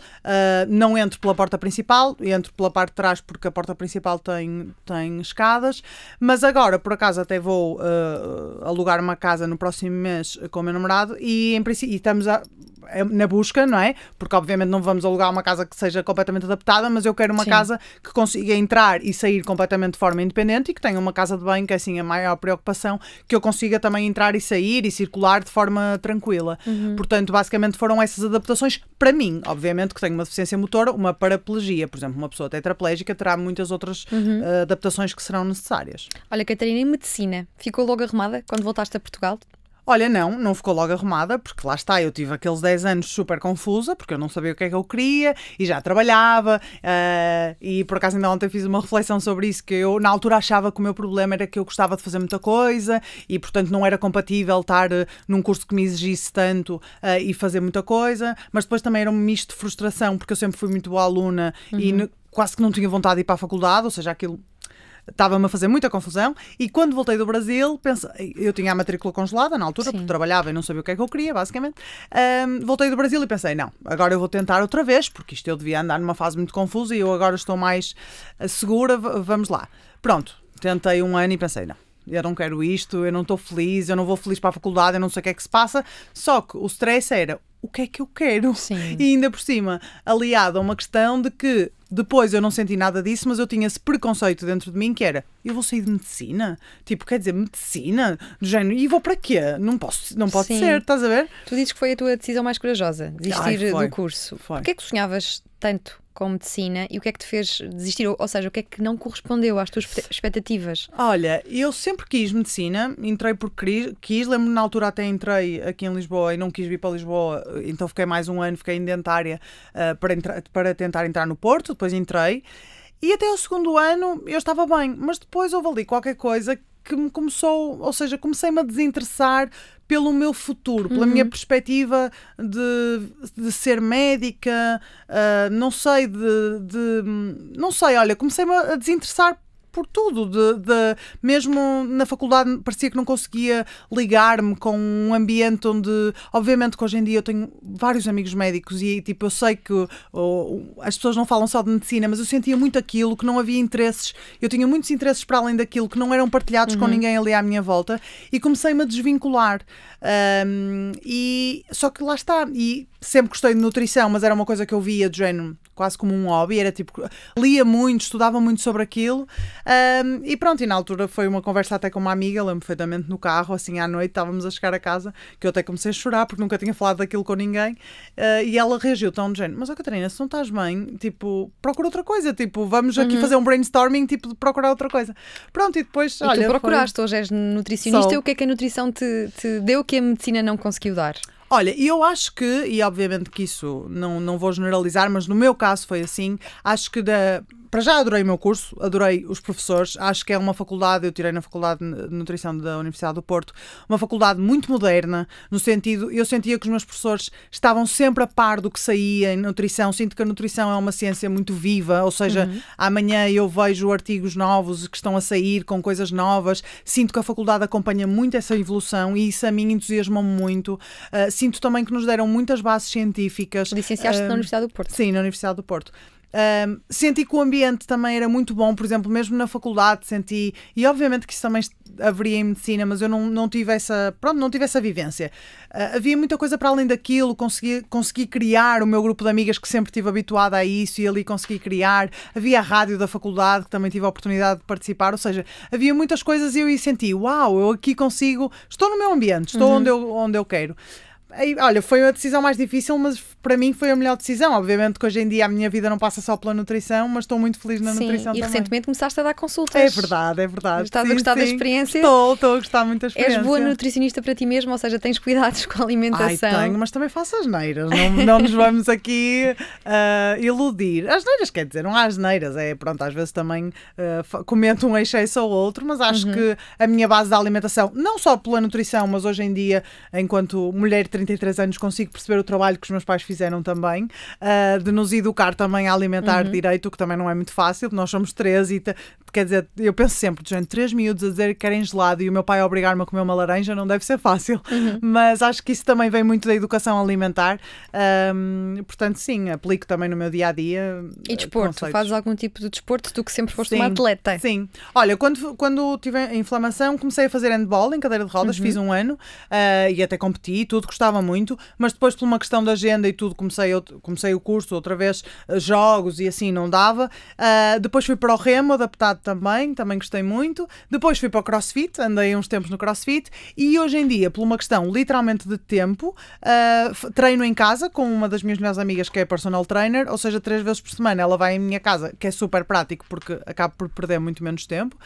não entro pela porta principal, entro pela parte de trás porque a porta principal tem, tem escadas, mas agora por acaso até vou uh, alugar uma casa no próximo mês com o meu namorado e, em princípio, e estamos a, é na busca, não é? Porque obviamente não vamos alugar uma casa que seja completamente adaptada, mas eu quero uma Sim. casa que consiga entrar e sair completamente de forma independente e que tenha uma casa de banho que é assim a maior preocupação, que eu consiga também entrar e sair e circular de forma tranquila. Uhum. Portanto, basicamente foram essas adaptações para mim mim. Obviamente que tenho uma deficiência motora, uma paraplegia, por exemplo, uma pessoa tetraplégica terá muitas outras uhum. uh, adaptações que serão necessárias. Olha, Catarina, em medicina, ficou logo arrumada quando voltaste a Portugal? Olha, não, não ficou logo arrumada, porque lá está, eu tive aqueles 10 anos super confusa, porque eu não sabia o que é que eu queria e já trabalhava. Uh, e por acaso ainda ontem fiz uma reflexão sobre isso, que eu na altura achava que o meu problema era que eu gostava de fazer muita coisa e, portanto, não era compatível estar uh, num curso que me exigisse tanto uh, e fazer muita coisa, mas depois também era um misto de frustração, porque eu sempre fui muito boa aluna uhum. e quase que não tinha vontade de ir para a faculdade, ou seja, aquilo estava-me a fazer muita confusão. E quando voltei do Brasil, pensei, eu tinha a matrícula congelada na altura, Sim. porque trabalhava e não sabia o que é que eu queria, basicamente. Um, voltei do Brasil e pensei, não, agora eu vou tentar outra vez, porque isto eu devia andar numa fase muito confusa e eu agora estou mais ah, segura, vamos lá. Pronto, tentei um ano e pensei, não, eu não quero isto, eu não estou feliz, eu não vou feliz para a faculdade, eu não sei o que é que se passa. Só que o stress era o que é que eu quero? Sim. E ainda por cima, aliado a uma questão de que depois eu não senti nada disso, mas eu tinha esse preconceito dentro de mim que era: eu vou sair de medicina? Tipo, quer dizer, medicina? Do género, e vou para quê? Não, posso, não pode Sim. ser, estás a ver? Tu dizes que foi a tua decisão mais corajosa, desistir Ai, do curso. Foi. Porquê é que sonhavas tanto com medicina e o que é que te fez desistir? Ou, ou seja, o que é que não correspondeu às tuas expectativas? Olha, eu sempre quis medicina, entrei porque quis, lembro-me na altura até entrei aqui em Lisboa e não quis vir para Lisboa, então fiquei mais um ano, fiquei em dentária uh, eh, para, para tentar entrar no Porto, depois entrei. E até o segundo ano eu estava bem, mas depois houve ali qualquer coisa que me começou, ou seja, comecei-me a desinteressar pelo meu futuro, pela uhum. minha perspectiva de, de ser médica, uh, não sei, de, de, Não sei, olha, comecei-me a desinteressar por tudo, de, de, mesmo na faculdade parecia que não conseguia ligar-me com um ambiente onde, obviamente que hoje em dia eu tenho vários amigos médicos e tipo, eu sei que oh, as pessoas não falam só de medicina, mas eu sentia muito aquilo, que não havia interesses, eu tinha muitos interesses para além daquilo, que não eram partilhados uhum. com ninguém ali à minha volta e comecei-me a desvincular um, e só que lá está, e sempre gostei de nutrição, mas era uma coisa que eu via de género quase como um hobby, era tipo, lia muito, estudava muito sobre aquilo, um, e pronto, e na altura foi uma conversa até com uma amiga, lembro perfeitamente no carro, assim à noite, estávamos a chegar a casa, que eu até comecei a chorar porque nunca tinha falado daquilo com ninguém, uh, e ela reagiu tão de género, mas ó oh, Catarina, se não estás bem, tipo, procura outra coisa, tipo, vamos uhum. aqui fazer um brainstorming, tipo, procurar outra coisa. Pronto, e depois, e olha... tu procuraste, foi... hoje és nutricionista, Sou. e o que é que a nutrição te, te deu que a medicina não conseguiu dar? Olha, e eu acho que, e obviamente que isso não, não vou generalizar, mas no meu caso foi assim, acho que da para já adorei o meu curso, adorei os professores, acho que é uma faculdade, eu tirei na Faculdade de Nutrição da Universidade do Porto, uma faculdade muito moderna, no sentido, eu sentia que os meus professores estavam sempre a par do que saía em nutrição, sinto que a nutrição é uma ciência muito viva, ou seja, uhum. amanhã eu vejo artigos novos que estão a sair com coisas novas, sinto que a faculdade acompanha muito essa evolução e isso a mim entusiasma muito, uh, sinto também que nos deram muitas bases científicas. Licenciaste uh, ah, na Universidade do Porto. Sim, na Universidade do Porto. Um, senti que o ambiente também era muito bom, por exemplo, mesmo na faculdade senti, e obviamente que isso também haveria em medicina, mas eu não, não tive essa, pronto, não tive essa vivência. Uh, havia muita coisa para além daquilo, consegui, consegui criar o meu grupo de amigas que sempre estive habituada a isso e ali consegui criar. Havia a rádio da faculdade que também tive a oportunidade de participar, ou seja, havia muitas coisas e eu senti, uau, eu aqui consigo, estou no meu ambiente, estou uhum. onde, eu, onde eu quero olha, foi a decisão mais difícil, mas para mim foi a melhor decisão. Obviamente que hoje em dia a minha vida não passa só pela nutrição, mas estou muito feliz na sim, nutrição e também. E recentemente começaste a dar consultas. É verdade, é verdade. Estás sim, a gostar sim. da experiência? Estou, estou a gostar muito da experiência. És boa nutricionista para ti mesmo, ou seja, tens cuidados com a alimentação. Ai, tenho, mas também faço asneiras. Não, não nos vamos aqui uh, iludir. Asneiras quer dizer, não há asneiras. É, pronto, às vezes também uh, comento um excesso ou outro, mas acho uhum. que a minha base da alimentação, não só pela nutrição, mas hoje em dia, enquanto mulher 33 anos consigo perceber o trabalho que os meus pais fizeram também, uh, de nos educar também a alimentar uhum. direito, que também não é muito fácil. Nós somos três e, quer dizer, eu penso sempre, gente, três miúdos a dizer que querem gelado e o meu pai obrigar-me a comer uma laranja não deve ser fácil. Uhum. Mas acho que isso também vem muito da educação alimentar. Um, ah, portanto, sim, aplico também no meu dia a dia. E ah, desporto? Fazes algum tipo de desporto? Tu que sempre foste sim, uma atleta? Sim. Olha, quando, quando tive a inflamação, comecei a fazer handball em cadeira de rodas, uhum. fiz um ano uh, e até competi tudo. Gostava gostava muito, mas depois, por uma questão de agenda e tudo, comecei, comecei o curso outra vez, eh, jogos e assim, não dava. Uh, depois fui para o Remo, adaptado também, também gostei muito. Depois fui para o CrossFit, andei uns tempos no CrossFit e hoje em dia, por uma questão literalmente de tempo, uh, treino em casa com uma das minhas melhores amigas que é personal trainer, ou seja, três vezes por semana ela vai à minha casa, que é super prático porque acabo por perder muito menos tempo.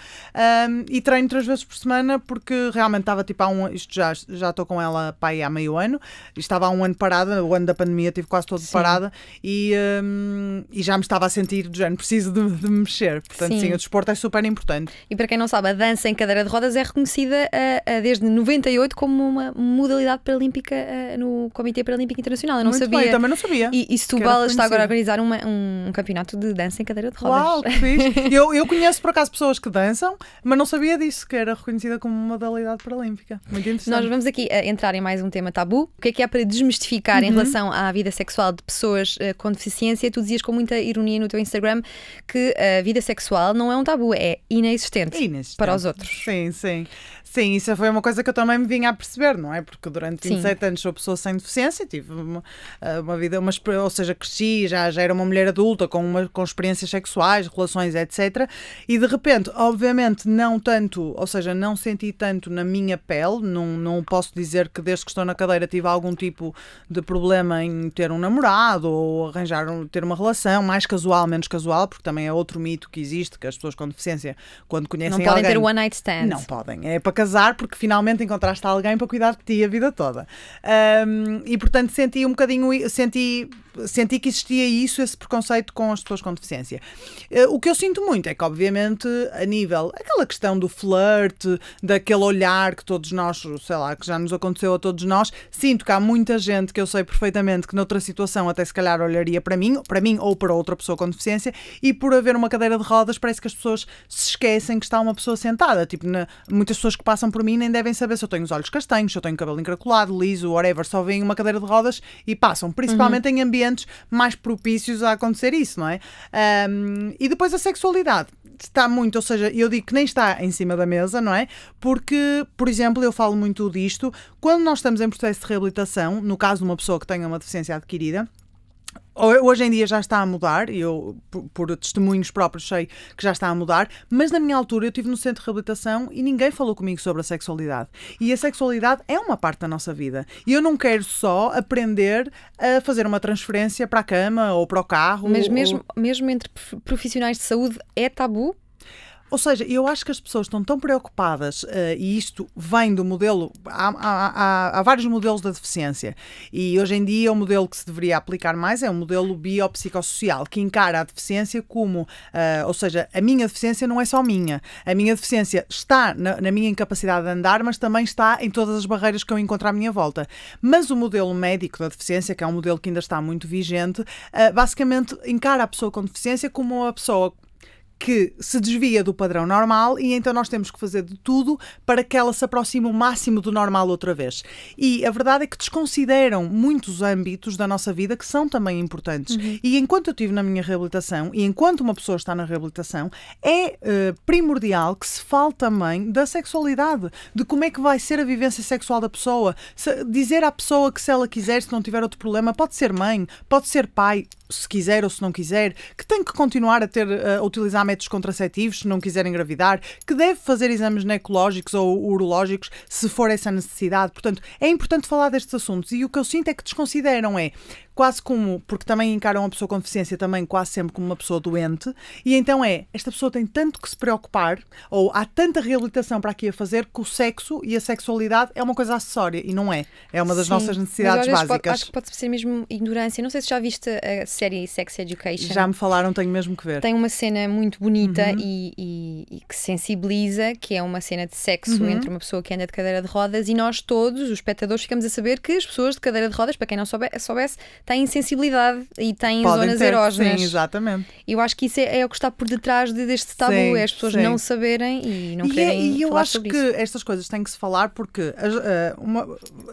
Um, e treino três vezes por semana porque realmente estava tipo há um. Isto já estou já com ela há meio ano estava há um ano parada, o ano da pandemia tive quase todo sim. parada e, um, e já me estava a sentir do género, preciso de, de mexer. Portanto, sim. sim. o desporto é super importante. E para quem não sabe, a dança em cadeira de rodas é reconhecida eh, eh, desde 98 como uma modalidade paralímpica eh, no Comitê Paralímpico Internacional. Eu não Muito sabia. Bem, também não sabia. E, e Setúbal está agora a organizar uma, um campeonato de dança em cadeira de rodas. Uau, que fixe. eu, eu conheço por acaso pessoas que dançam, mas não sabia disso, que era reconhecida como modalidade paralímpica. Muito interessante. Nós vamos aqui entrar em mais um tema tabu, o que é que há é para desmistificar uhum. em relação à vida sexual de pessoas uh, com deficiência? Tu dizias com muita ironia no teu Instagram que a vida sexual não é um tabu, é inexistente, é inexistente. para os outros. Sim, sim. Sim, isso foi uma coisa que eu também me vinha a perceber, não é? Porque durante 27 Sim. anos sou pessoa sem deficiência, tive uma, ah, uma vida, uma, ou seja, cresci, já, já era uma mulher adulta com, uma, com experiências sexuais, relações, etc. E de repente, obviamente, não tanto, ou seja, não senti tanto na minha pele, não, não posso dizer que desde que estou na cadeira tive algum tipo de problema em ter um namorado ou arranjar, ter uma relação, mais casual, menos casual, porque também é outro mito que existe, que as pessoas com deficiência, quando conhecem alguém... Não podem ter one night stands. Não podem, é para casar porque finalmente encontraste alguém para cuidar de ti a vida toda. Um, e portanto senti um bocadinho, senti senti que existia isso, esse preconceito com as pessoas com deficiência. Eh, o que eu sinto muito é que, obviamente, a nível, aquela questão do flerte, daquele olhar que todos nós, sei lá, que já nos aconteceu a todos nós, sinto que há muita gente que eu sei perfeitamente que noutra situação até se calhar olharia para mim, para mim ou para outra pessoa com deficiência, e por haver uma cadeira de rodas parece que as pessoas se esquecem que está uma pessoa sentada. Tipo, na, muitas pessoas que passam por mim nem devem saber se eu tenho os olhos castanhos, se eu tenho cabelo encaracolado, liso, whatever, só veem uma cadeira de rodas e passam, principalmente uhum. em ambientes ambientes mais propícios a acontecer isso, não é? Um, e depois a sexualidade está muito, ou seja, eu digo que nem está em cima da mesa, não é? Porque, por exemplo, eu falo muito disto, quando nós estamos em processo de reabilitação, no caso de uma pessoa que tenha uma deficiência adquirida, Hoje em dia já está a mudar, eu por, por, testemunhos próprios sei que já está a mudar, mas na minha altura eu estive no centro de reabilitação e ninguém falou comigo sobre a sexualidade. E a sexualidade é uma parte da nossa vida. E eu não quero só aprender a fazer uma transferência para a cama ou para o carro. Mas mesmo, ou... mesmo entre profissionais de saúde é tabu? Ou seja, eu acho que as pessoas estão tão preocupadas, uh, e isto vem do modelo, há, há, há, há, vários modelos da deficiência, e hoje em dia o é modelo que se deveria aplicar mais é o modelo biopsicossocial, que encara a deficiência como, uh, ou seja, a minha deficiência não é só minha, a minha deficiência está na, na minha incapacidade de andar, mas também está em todas as barreiras que eu encontro à minha volta. Mas o modelo médico da deficiência, que é um modelo que ainda está muito vigente, eh, basicamente encara a pessoa com deficiência como uma pessoa que se desvia do padrão normal e então nós temos que fazer de tudo para que ela se aproxime o máximo do normal outra vez. E a verdade é que desconsideram muitos âmbitos da nossa vida que são também importantes. Uhum. E enquanto eu estive na minha reabilitação e enquanto uma pessoa está na reabilitação, é uh, primordial que se fale também da sexualidade, de como é que vai ser a vivência sexual da pessoa. Se, dizer à pessoa que se ela quiser, se não tiver outro problema, pode ser mãe, pode ser pai, se quiser ou se não quiser, que tem que continuar a ter eh, a utilizar métodos contraceptivos se não quiserem engravidar, que deve fazer exames ginecológicos ou urológicos se for essa necessidade. Portanto, é importante falar destes assuntos e o que eu sinto é que desconsideram é quase como, porque também encaram a pessoa com deficiência também quase sempre como uma pessoa doente, e então é, esta pessoa tem tanto que se preocupar, ou há tanta reabilitação para aqui a fazer, que o sexo e a sexualidade é uma coisa acessória, e não é. É uma das Sim. nossas necessidades Agora, básicas. Pode, acho que pode ser mesmo ignorância. Não sei se já viste a série Sex Education. Já me falaram, tenho mesmo que ver. Tem uma cena muito bonita uhum. e, e, e, que sensibiliza, que é uma cena de sexo uhum. entre uma pessoa que anda de cadeira de rodas e nós todos, os espectadores, ficamos a saber que as pessoas de cadeira de rodas, para quem não soubesse, têm sensibilidade e têm Podem zonas ter, erógenas. Sim, exatamente. Eu acho que isso é, é o que está por detrás de, deste tabu, sim, é as pessoas sim. não saberem e não e, é- querem. E, e eu acho que isso. estas coisas têm que se falar porque, uh, uma,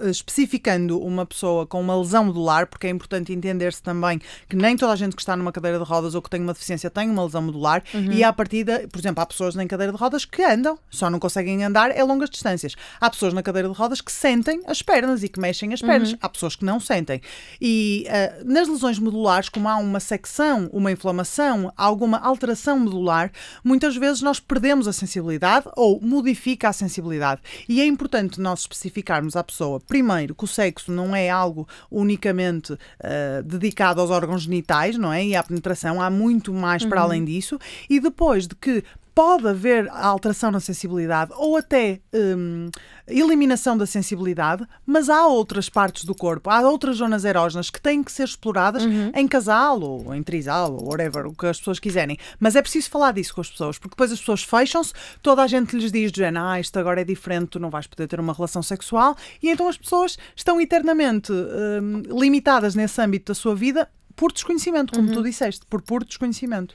especificando uma pessoa com uma lesão modular, porque é importante entender-se também que nem toda a gente que está numa cadeira de rodas ou que tem uma deficiência tem uma lesão modular uhum. e à partida, por exemplo, há pessoas em cadeira de rodas que andam, só não conseguem andar a é longas distâncias. Há pessoas na cadeira de rodas que sentem as pernas e que mexem as pernas. Uhum. Há pessoas que não sentem. E e uh, nas lesões medulares, como há uma secção, uma inflamação, alguma alteração medular, muitas vezes nós perdemos a sensibilidade ou modifica a sensibilidade. E é importante nós especificarmos à pessoa, primeiro, que o sexo não é algo unicamente uh, dedicado aos órgãos genitais, não é? E à penetração, há muito mais uhum. para além disso. E depois de que pode haver alteração na sensibilidade ou até hum, eliminação da sensibilidade, mas há outras partes do corpo, há outras zonas erógenas que têm que ser exploradas uhum. em casal ou em trisal ou whatever, o que as pessoas quiserem. Mas é preciso falar disso com as pessoas, porque depois as pessoas fecham-se, toda a gente lhes diz, ah, isto agora é diferente, tu não vais poder ter uma relação sexual, e então as pessoas estão eternamente hum, limitadas nesse âmbito da sua vida por desconhecimento, como uhum. tu disseste, por puro desconhecimento.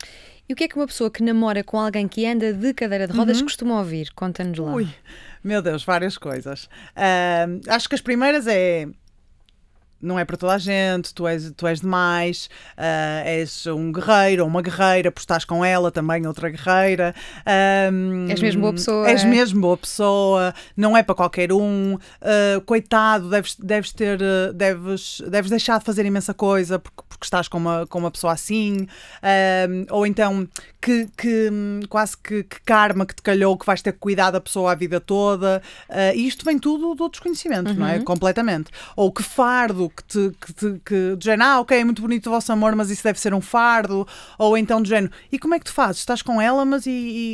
E o que é que uma pessoa que namora com alguém que anda de cadeira de rodas uhum. costuma ouvir? Conta-nos lá. Ui, meu Deus, várias coisas. Uh, acho que as primeiras é não é para toda a gente, tu és, tu és demais, uh, és um guerreiro ou uma guerreira, porque estás com ela também, outra guerreira. Um, és mesmo boa pessoa. És é? mesmo boa pessoa, não é para qualquer um, uh, coitado, deves, deves ter, deves, deves deixar de fazer imensa coisa porque, porque estás com uma, com uma pessoa assim, ou então que, que quase que, que, karma que te calhou que vais ter que cuidar da pessoa a vida toda. Uh, isto vem tudo do desconhecimento, uhum. não é? Uhum. Completamente. Ou que fardo que te, que te que, de género, ah, ok, é muito bonito o vosso amor, mas isso deve ser um fardo, ou então de género, e como é que tu fazes? Estás com ela, mas e,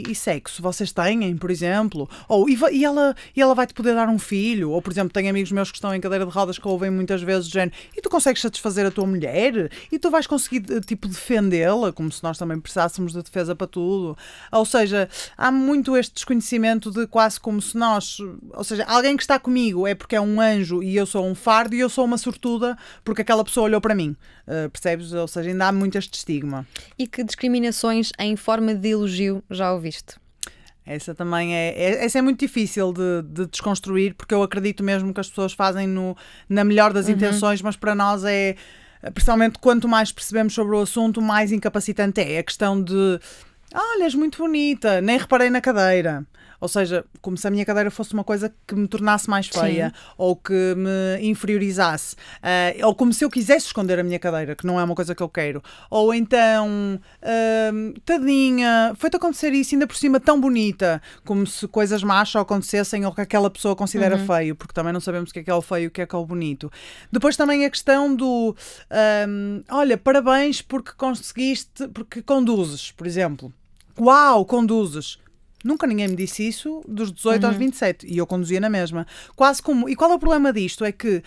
e, e sexo? Vocês têm, por exemplo? Ou e, e ela, e ela vai-te poder dar um filho? Ou, por exemplo, tenho amigos meus que estão em cadeira de rodas que ouvem muitas vezes de género, e tu consegues satisfazer a tua mulher? E tu vais conseguir, eh, tipo, defendê-la, como se nós também precisássemos de defesa para tudo. Ou seja, há muito este desconhecimento de quase como se nós, ou seja, alguém que está comigo é porque é um anjo e eu sou um fardo e eu sou uma sortuda estuda porque aquela pessoa olhou para mim. Uh, percebes? Ou seja, ainda há muito este estigma. E que discriminações em forma de elogio já ouviste? Essa também é, é, essa é muito difícil de, de, desconstruir, porque eu acredito mesmo que as pessoas fazem no, na melhor das uhum. intenções, mas para nós é, principalmente quanto mais percebemos sobre o assunto, mais incapacitante é. é a questão de, ah, olha, és muito bonita, nem reparei na cadeira. Ou seja, como se a minha cadeira fosse uma coisa que me tornasse mais feia Sim. ou que me inferiorizasse, uh, ou como se eu quisesse esconder a minha cadeira, que não é uma coisa que eu quero, ou então, uh, tadinha, foi-te acontecer isso, ainda por cima tão bonita, como se coisas más só acontecessem ou que aquela pessoa considera uhum. feio, porque também não sabemos o que é que é o feio e o que é que é o bonito. Depois também a questão do, ah, olha, parabéns porque conseguiste, porque conduzes, por exemplo. Uau, conduzes. Nunca ninguém me disse isso dos 18 uhum. aos 27 e eu conduzia na mesma. Quase como. E qual é o problema disto? É que uh,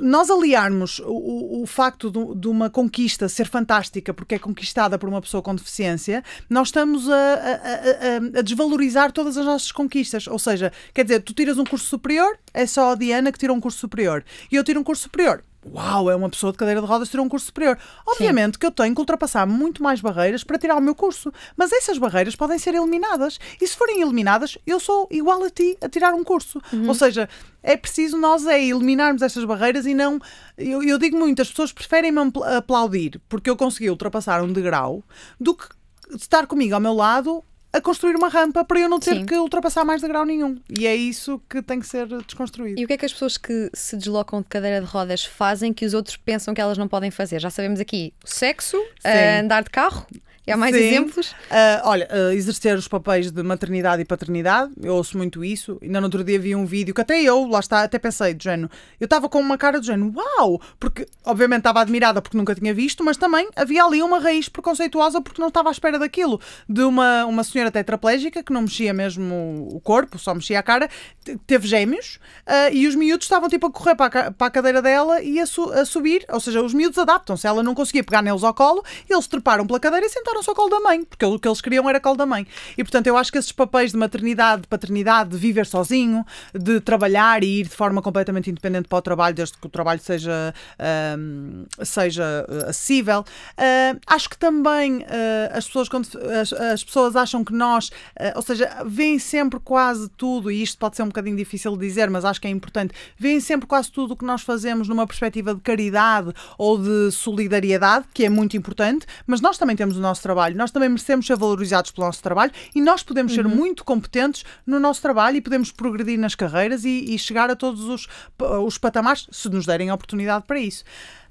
nós aliarmos o, o facto de uma conquista ser fantástica porque é conquistada por uma pessoa com deficiência, nós estamos a, a, a, a, desvalorizar todas as nossas conquistas. Ou seja, quer dizer, tu tiras um curso superior, é só a Diana que tira um curso superior. E eu tiro um curso superior, uau, é uma pessoa de cadeira de rodas tirou um curso superior. Obviamente Sim. que eu tenho que ultrapassar muito mais barreiras para tirar o meu curso, mas essas barreiras podem ser eliminadas. E se forem eliminadas, eu sou igual a ti a tirar um curso. Uhum. Ou seja, é preciso nós é eliminarmos estas barreiras e não. Eu, eu digo muito, as pessoas preferem-me aplaudir porque eu consegui ultrapassar um degrau do que estar comigo ao meu lado a construir uma rampa para eu não ter Sim. que ultrapassar mais degrau nenhum. E é isso que tem que ser desconstruído. E o que é que as pessoas que se deslocam de cadeira de rodas fazem que os outros pensam que elas não podem fazer? Já sabemos aqui sexo, eh, andar de carro, é mais Sim. exemplos? Uh, olha, uh, exercer os papéis de maternidade e paternidade, eu ouço muito isso. Ainda no outro dia vi um vídeo que até eu, lá está, até pensei, de género, eu estava com uma cara de género, uau! Porque, obviamente, estava admirada porque nunca tinha visto, mas também havia ali uma raiz preconceituosa porque não estava à espera daquilo. De uma, uma senhora tetraplégica que não mexia mesmo o corpo, só mexia a cara, teve gêmeos uh, e os miúdos estavam tipo a correr para a, para a cadeira dela e a, su a subir, ou seja, os miúdos adaptam-se. Ela não conseguia pegar neles ao colo, eles treparam pela cadeira e sentaram tornaram-se colo da mãe, porque o que eles queriam era colo da mãe. E portanto, eu acho que esses papéis de maternidade, de paternidade, de viver sozinho, de trabalhar e ir de forma completamente independente para o trabalho, desde que o trabalho seja, um, seja eh, acessível, uh, acho que também uh, as, pessoas, quando, as, as, pessoas acham que nós, uh, ou seja, veem sempre quase tudo, e isto pode ser um bocadinho difícil de dizer, mas acho que é importante, veem sempre quase tudo o que nós fazemos numa perspectiva de caridade ou de solidariedade, que é muito importante, mas nós também temos o nosso trabalho. Nós também merecemos ser valorizados pelo nosso trabalho e nós podemos uhum. ser muito competentes no nosso trabalho e podemos progredir nas carreiras e, e chegar a todos os, os patamares se nos derem a oportunidade para isso.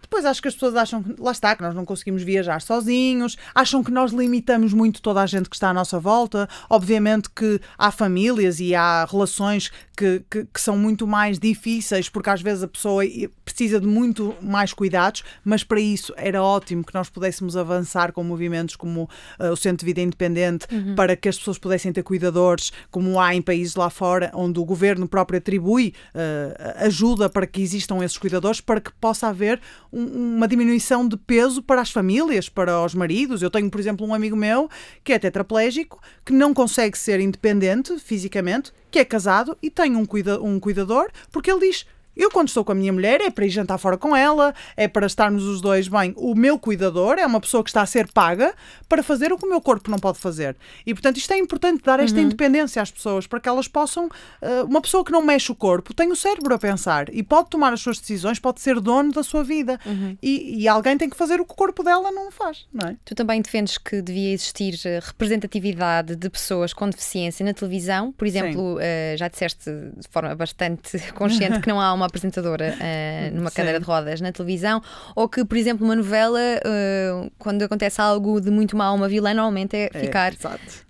Depois acho que as pessoas acham que, lá está, que nós não conseguimos viajar sozinhos, acham que nós limitamos muito toda a gente que está à nossa volta. Obviamente que há famílias e há relações que, que, que são muito mais difíceis, porque às vezes a pessoa precisa de muito mais cuidados, mas para isso era ótimo que nós pudéssemos avançar com movimentos como uh, o Centro de Vida Independente, uhum. para que as pessoas pudessem ter cuidadores, como há em países lá fora, onde o governo próprio atribui uh, ajuda para que existam esses cuidadores, para que possa haver uma diminuição de peso para as famílias, para os maridos. Eu tenho, por exemplo, um amigo meu que é tetraplégico, que não consegue ser independente fisicamente, que é casado e tem um, cuida um cuidador, porque ele diz eu, quando estou com a minha mulher, é para ir jantar fora com ela, é para estarmos os dois bem. O meu cuidador é uma pessoa que está a ser paga para fazer o que o meu corpo não pode fazer. E, portanto, isto é importante dar esta uhum. independência às pessoas para que elas possam. Uh, uma pessoa que não mexe o corpo tem o cérebro a pensar e pode tomar as suas decisões, pode ser dono da sua vida. Uhum. E, e, alguém tem que fazer o que o corpo dela não faz, não é? Tu também defendes que devia existir eh, representatividade de pessoas com deficiência na televisão, por exemplo, uh, já disseste de forma bastante consciente que não há uma apresentadora uh, numa cadeira de rodas na televisão, ou que, por exemplo, uma novela, uh, quando acontece algo de muito mal uma vilã, normalmente é, é ficar é,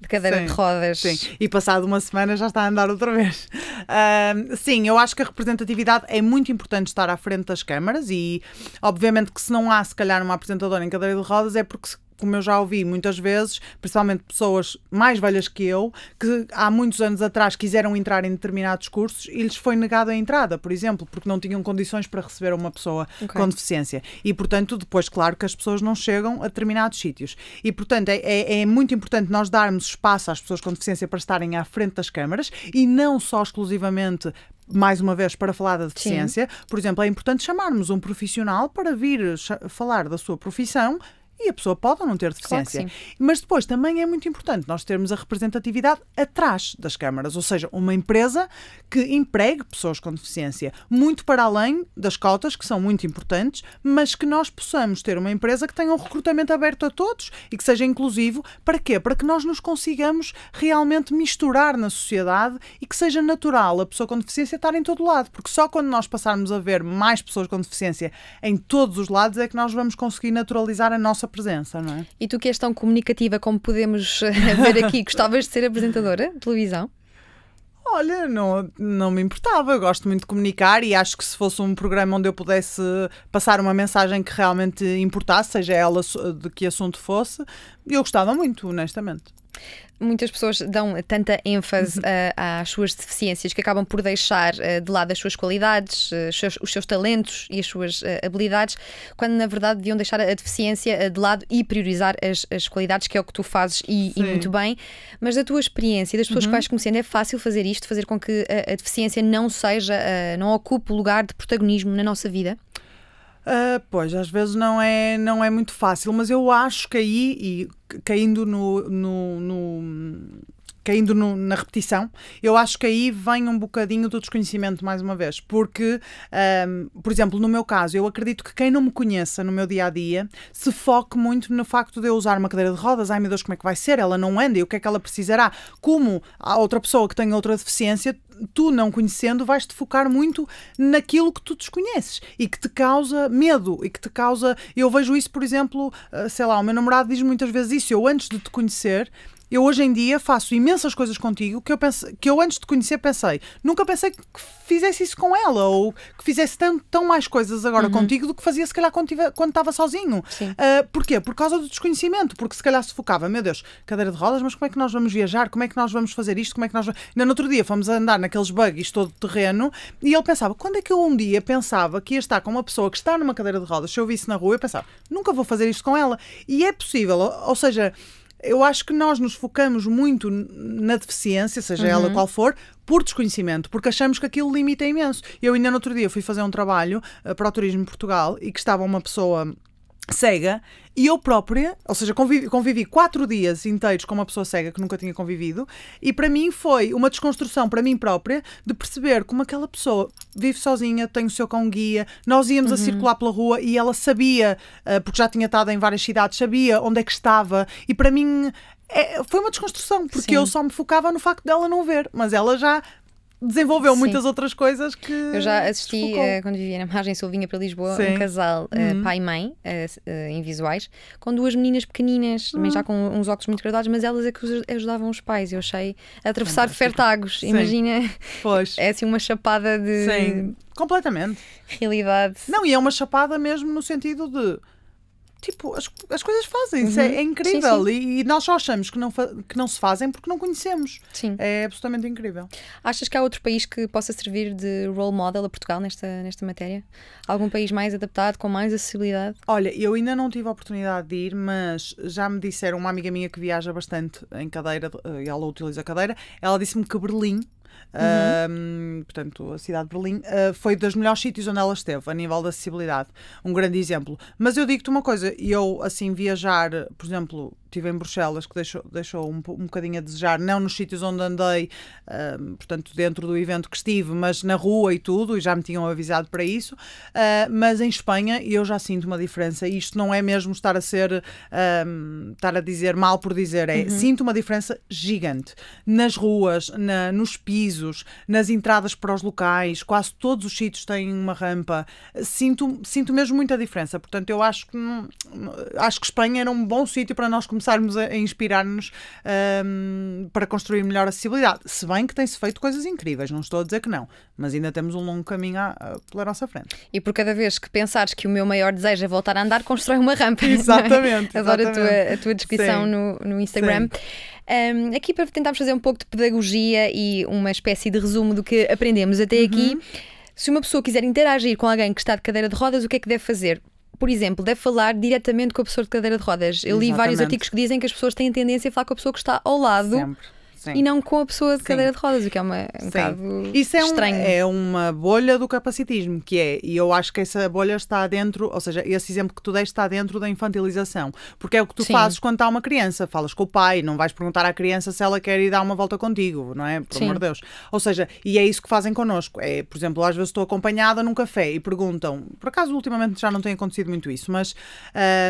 de cadeira sim, de rodas. Sim, e passado uma semana já está a andar outra vez. Uh, sim, eu acho que a representatividade é muito importante estar à frente das câmaras e, obviamente, que se não há, se calhar, uma apresentadora em cadeira de rodas é porque se como eu já ouvi muitas vezes, principalmente pessoas mais velhas que eu, que há muitos anos atrás quiseram entrar em determinados cursos e lhes foi negada a entrada, por exemplo, porque não tinham condições para receber uma pessoa okay. com deficiência. E, portanto, depois, claro que as pessoas não chegam a determinados sítios. E, portanto, é, é, é muito importante nós darmos espaço às pessoas com deficiência para estarem à frente das câmaras e não só exclusivamente mais uma vez, para falar da deficiência, Sim. por exemplo, é importante chamarmos um profissional para vir falar da sua profissão e a pessoa pode ou não ter deficiência. Claro Mas depois também é muito importante nós termos a representatividade atrás das câmaras, ou seja, uma empresa que empregue pessoas com deficiência, muito para além das cotas, que são muito importantes, mas que nós possamos ter uma empresa que tenha um recrutamento aberto a todos e que seja inclusivo. Para quê? Para que nós nos consigamos realmente misturar na sociedade e que seja natural a pessoa com deficiência estar em todo lado, porque só quando nós passarmos a ver mais pessoas com deficiência em todos os lados é que nós vamos conseguir naturalizar a nossa presença, não é? E tu que és tão comunicativa como podemos eh, ver aqui, gostavas de ser apresentadora de televisão? Olha, não, não me importava, eu gosto muito de comunicar e acho que se fosse um programa onde eu pudesse passar uma mensagem que realmente importasse, seja ela de que assunto fosse, eu gostava muito, honestamente muitas pessoas dão tanta ênfase uh, às suas deficiências que acabam por deixar uh, de lado as suas qualidades, uh, seus, os seus talentos e as suas eh, habilidades, quando na verdade deviam deixar a deficiência de lado e priorizar as, as qualidades, que é o que tu fazes e, e muito bem. Mas da tua experiência, das pessoas uhum. que vais conhecendo, é fácil fazer isto, fazer com que a, a deficiência não seja, não ocupe o lugar de protagonismo na nossa vida? Uh, pois, às vezes não é, não é muito fácil, mas eu acho que aí, e caindo no, no, no caindo no, na repetição, eu acho que aí vem um bocadinho do desconhecimento, mais uma vez, porque, um, por exemplo, no meu caso, eu acredito que quem não me conheça no meu dia a dia se foque muito no facto de eu usar uma cadeira de rodas. Ai meu Deus, como é que vai ser? Ela não anda e o que é que ela precisará? Como a outra pessoa que tem outra deficiência tu não conhecendo, vais te focar muito naquilo que tu desconheces e que te causa medo e que te causa. Eu vejo isso, por exemplo, ah, sei lá, o meu namorado diz muitas vezes isso. Eu, antes de te conhecer, eu hoje em dia faço imensas coisas contigo que eu, pense, que eu antes de conhecer pensei, nunca pensei que fizesse isso com ela ou que fizesse tão, tão mais coisas agora uhum. contigo do que fazia se calhar quando, estava sozinho. Uh, porquê? Por causa do desconhecimento, porque se calhar se focava, meu Deus, cadeira de rodas, mas como é que nós vamos viajar? Como é que nós vamos fazer isto? Como é que nós Ainda no outro dia fomos andar naqueles bugs todo terreno e ele pensava, quando é que eu um dia pensava que ia estar com uma pessoa que está numa cadeira de rodas, se eu visse na rua, eu pensava, nunca vou fazer isto com ela. E é possível, ou, ou seja, eu acho que nós nos focamos muito na deficiência, seja uhum. ela qual for, por desconhecimento, porque achamos que aquilo limita imenso. Eu ainda no outro dia fui fazer um trabalho uh, para o Turismo Portugal e que estava uma pessoa cega e eu própria, ou seja, convivi, convivi, quatro dias inteiros com uma pessoa cega que nunca tinha convivido e para mim foi uma desconstrução para mim própria de perceber como aquela pessoa vive sozinha, tem o seu cão guia, nós íamos uhum. a circular pela rua e ela sabia, eh, porque já tinha estado em várias cidades, sabia onde é que estava e para mim é, foi uma desconstrução, porque Sim. eu só me focava no facto dela não ver, mas ela já desenvolveu Sim. muitas outras coisas que. Eu já assisti, uh, quando vivia na margem sul, vinha para Lisboa, Sim. um casal uh, uhum. pai e mãe, uh, em visuais, com duas meninas pequeninas, também já ah. com uns óculos muito graduados, mas elas é que ajudavam os pais, eu achei, a atravessar Fertagos. Imagina. Pois. É assim uma chapada de. Sim, completamente. Realidade. Não, e é uma chapada mesmo no sentido de Tipo, as, as coisas fazem-se, é, uhum. é, é, incrível. Sim, sim. E, e, nós só achamos que não, que não se fazem porque não conhecemos. Sim. É absolutamente incrível. Achas que há outro país que possa servir de role model a Portugal nesta, nesta matéria? Algum país mais adaptado, com mais acessibilidade? Olha, eu ainda não tive a oportunidade de ir, mas já me disseram, uma amiga minha que viaja bastante em cadeira, e eh, ela utiliza cadeira, ela disse-me que Berlim uhum. portanto, a cidade de Berlim, uh, foi dos melhores sítios onde ela esteve, a nível da acessibilidade. Um grande exemplo. Mas eu digo-te uma coisa, eu, assim, viajar, por exemplo, estive em Bruxelas que deixou, deixou um, um bocadinho a desejar, não nos sítios onde andei, uh, portanto, dentro do evento que estive, mas na rua e tudo, e já me tinham avisado para isso. Uh, mas em Espanha eu já sinto uma diferença. Isto não é mesmo estar a ser, estar a dizer mal por dizer, é uhum. sinto uma diferença gigante nas ruas, na, nos pisos, nas entradas para os locais, quase todos os sítios têm uma rampa. Sinto, sinto mesmo muita diferença. Portanto, eu acho que acho que Espanha era um bom sítio para nós começarmos começarmos a, inspirar-nos um, para construir melhor acessibilidade. Se bem que tem-se feito coisas incríveis, não estou a dizer que não, mas ainda temos um longo caminho a, pela nossa frente. E por cada vez que pensares que o meu maior desejo é voltar a andar, constrói uma rampa. É? Exatamente. É? Adoro exatamente. A, tua, a tua descrição no, no Instagram. Um, aqui para tentarmos fazer um pouco de pedagogia e uma espécie de resumo do que aprendemos até uhum. aqui. Se uma pessoa quiser interagir com alguém que está de cadeira de rodas, o que é que deve fazer? por exemplo, deve falar diretamente com a pessoa de cadeira de rodas. Eu li vários artigos que dizem que as pessoas têm tendência a falar com a pessoa que está ao lado. Sempre Sim. e não com a pessoa de cadeira de rodas, o que é uma, é um bocado Isso é estranho. Um, é uma bolha do capacitismo, que é, e eu acho que essa bolha está dentro, ou seja, esse exemplo que tu deste está dentro da infantilização, porque é o que tu Sim. fazes quando está uma criança, falas com o pai, não vais perguntar à criança se ela quer ir dar uma volta contigo, não é? Por amor de Deus. Ou seja, e é isso que fazem connosco. É, por exemplo, às vezes estou acompanhada num café e perguntam, por acaso ultimamente já não tem acontecido muito isso, mas.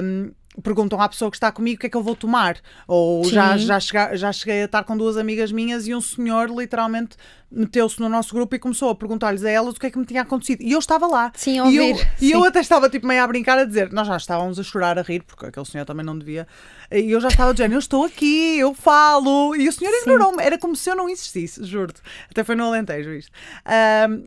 Um, perguntam à pessoa que está comigo o que é que eu vou tomar. Ou já, já, chega, já cheguei a estar com duas amigas minhas e um senhor literalmente meteu-se no nosso grupo e começou a perguntar-lhes a elas o que é que me tinha acontecido. E eu estava lá. Sim, ouvir. E eu, Sim. E eu até estava tipo meio a brincar a dizer, nós já estávamos a chorar, a rir, porque aquele senhor também não devia. E eu já estava dizendo, eu estou aqui, eu falo. E o senhor ignorou-me. Era como se eu não existisse, juro-te. Até foi no Alentejo isto.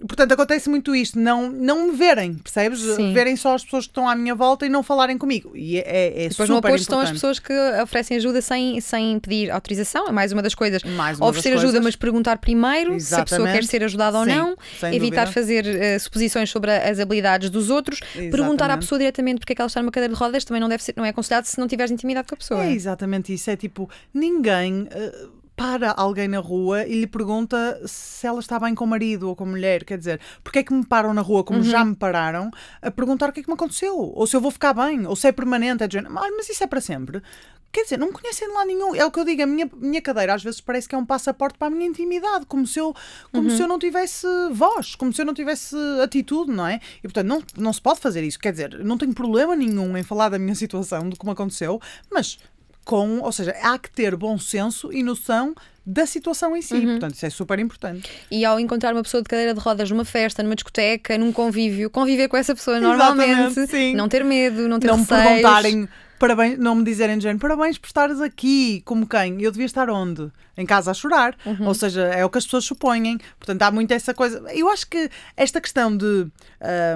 Um, portanto, acontece muito isto. Não, não me verem, percebes? Sim. Verem só as pessoas que estão à minha volta e não falarem comigo. E é, é, é Depois, super importante. são as pessoas que oferecem ajuda sem, sem pedir autorização. É mais uma das coisas. Mais uma Oferecer ajuda, coisas. mas perguntar primeiro. Exato se a pessoa quer ser ajudada ou Sim, não, evitar dúvida. fazer uh, suposições sobre as habilidades dos outros, exatamente. perguntar à pessoa diretamente porque é que ela está numa cadeira de rodas também não, deve ser, não é aconselhado se não tiveres intimidade com a pessoa. É exatamente isso, é tipo, ninguém. Uh, para alguém na rua e lhe pergunta se ela está bem com o marido ou com a mulher. Quer dizer, porque é que me param na rua, como uhum. já me pararam, a perguntar o que é que me aconteceu, ou se eu vou ficar bem, ou se é permanente. É de mas isso é para sempre. Quer dizer, não me conhecem de lá nenhum. É o que eu digo, a minha, minha cadeira às vezes parece que é um passaporte para a minha intimidade, como se eu, como uhum. se eu uhum. não tivesse voz, como se eu não tivesse atitude, não é? E portanto, não, não se pode fazer isso. Quer dizer, não tenho problema nenhum em falar da minha situação, do como aconteceu, mas com, ou seja, há que ter bom senso e noção da situação em si. Uhum. Portanto, isso é super importante. E ao encontrar uma pessoa de cadeira de rodas numa festa, numa discoteca, num convívio, conviver com essa pessoa normalmente, sim. não ter medo, não ter Não receios. me perguntarem, parabéns, não me dizerem, género, parabéns por estares aqui, como quem? Eu devia estar onde? Em casa a chorar. Uhum. Ou seja, é o que as pessoas supõem. Portanto, há muito essa coisa. Eu acho que esta questão de.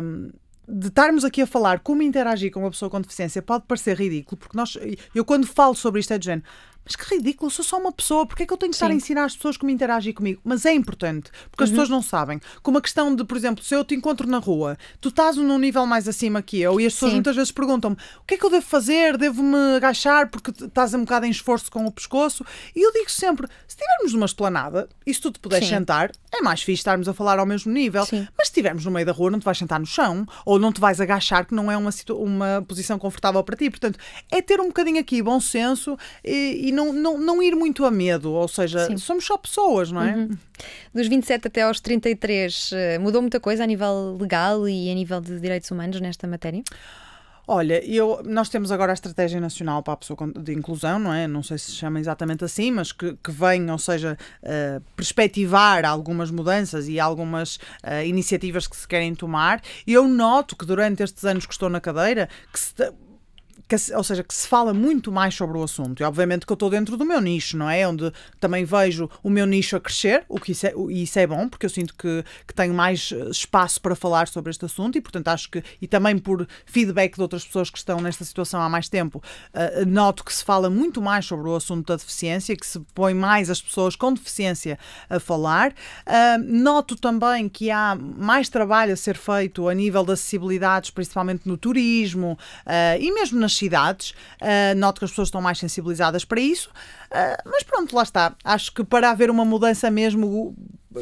Um, de estarmos aqui a falar como interagir com uma pessoa com deficiência pode parecer ridículo, porque nós, eu quando falo sobre isto é de género, mas que ridículo, sou só uma pessoa, porque é que eu tenho que estar a ensinar as pessoas como interagem comigo? Mas é importante, porque uhum. as pessoas não sabem. Como a questão de, por exemplo, se eu te encontro na rua, tu estás num nível mais acima que eu e as pessoas Sim. muitas vezes perguntam-me o que é que eu devo fazer? Devo-me agachar porque estás um bocado em esforço com o pescoço? E eu digo sempre: se estivermos numa esplanada e se tu te puderes sentar, é mais fixe estarmos a falar ao mesmo nível, Sim. mas se estivermos no meio da rua, não te vais sentar no chão ou não te vais agachar, que não é uma, uma posição confortável para ti. Portanto, é ter um bocadinho aqui bom senso e, e não, não, não ir muito a medo, ou seja, Sim. somos só pessoas, não é? Uhum. Dos 27 até aos 33, eh, mudou muita coisa a nível legal e a nível de direitos humanos nesta matéria? Olha, eu, nós temos agora a Estratégia Nacional para a Pessoa de Inclusão, não é? Não sei se se chama exatamente assim, mas que, que vem, ou seja, uh, perspectivar algumas mudanças e algumas uh, iniciativas que se querem tomar. E Eu noto que durante estes anos que estou na cadeira, que se que, ou seja, que se fala muito mais sobre o assunto. E obviamente que eu estou dentro do meu nicho, não é? Onde também vejo o meu nicho a crescer, o que isso é, e isso é bom, porque eu sinto que, que tenho mais eh, espaço para falar sobre este assunto e, portanto, acho que, e também por feedback de outras pessoas que estão nesta situação há mais tempo, uh, noto que se fala muito mais sobre o assunto da deficiência, que se põe mais as pessoas com deficiência a falar. Uh, noto também que há mais trabalho a ser feito a nível de acessibilidades, principalmente no turismo uh, e mesmo nas cidades. Uh, noto que as pessoas estão mais sensibilizadas para isso. Uh, mas pronto, lá está. Acho que para haver uma mudança mesmo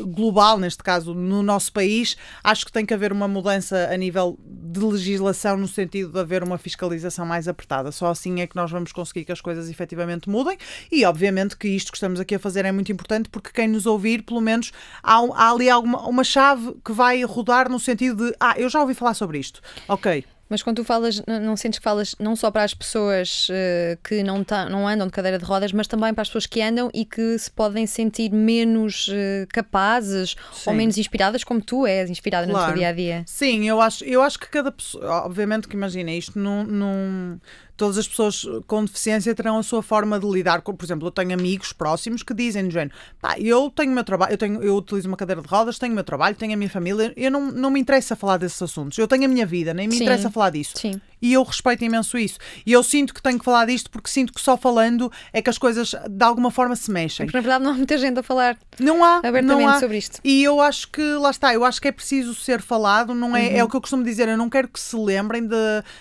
global, neste caso no nosso país, acho que tem que haver uma mudança a nível de legislação no sentido de haver uma fiscalização mais apertada. Só assim é que nós vamos conseguir que as coisas efetivamente mudem e, obviamente, que isto que estamos aqui a fazer é muito importante porque quem nos ouvir, pelo menos, há, há ali alguma, uma chave que vai rodar no sentido de ah, eu já ouvi falar sobre isto. Ok. Mas quando tu falas, não sentes que falas não só para as pessoas uh, que não, não andam de cadeira de rodas, mas também para as pessoas que andam e que se podem sentir menos uh, capazes Sim. ou menos inspiradas, como tu és inspirada claro. no teu dia a dia? Sim, eu acho, eu acho que cada pessoa, obviamente que imagina, isto não todas as pessoas com deficiência terão a sua forma de lidar com, por exemplo, eu tenho amigos próximos que dizem do género, pá, eu tenho meu trabalho, eu tenho, eu utilizo uma cadeira de rodas, tenho meu trabalho, tenho a minha família, eu não, não me interessa falar desses assuntos, eu tenho a minha vida, nem me Sim. interessa falar disso. Sim. E eu respeito imenso isso. E eu sinto que tenho que falar disto porque sinto que só falando é que as coisas de alguma forma se mexem. Porque é na verdade não há muita gente a falar não há, abertamente não há. sobre isto. E eu acho que, lá está, eu acho que é preciso ser falado, não é, uhum. é o que eu costumo dizer, eu não quero que se lembrem de,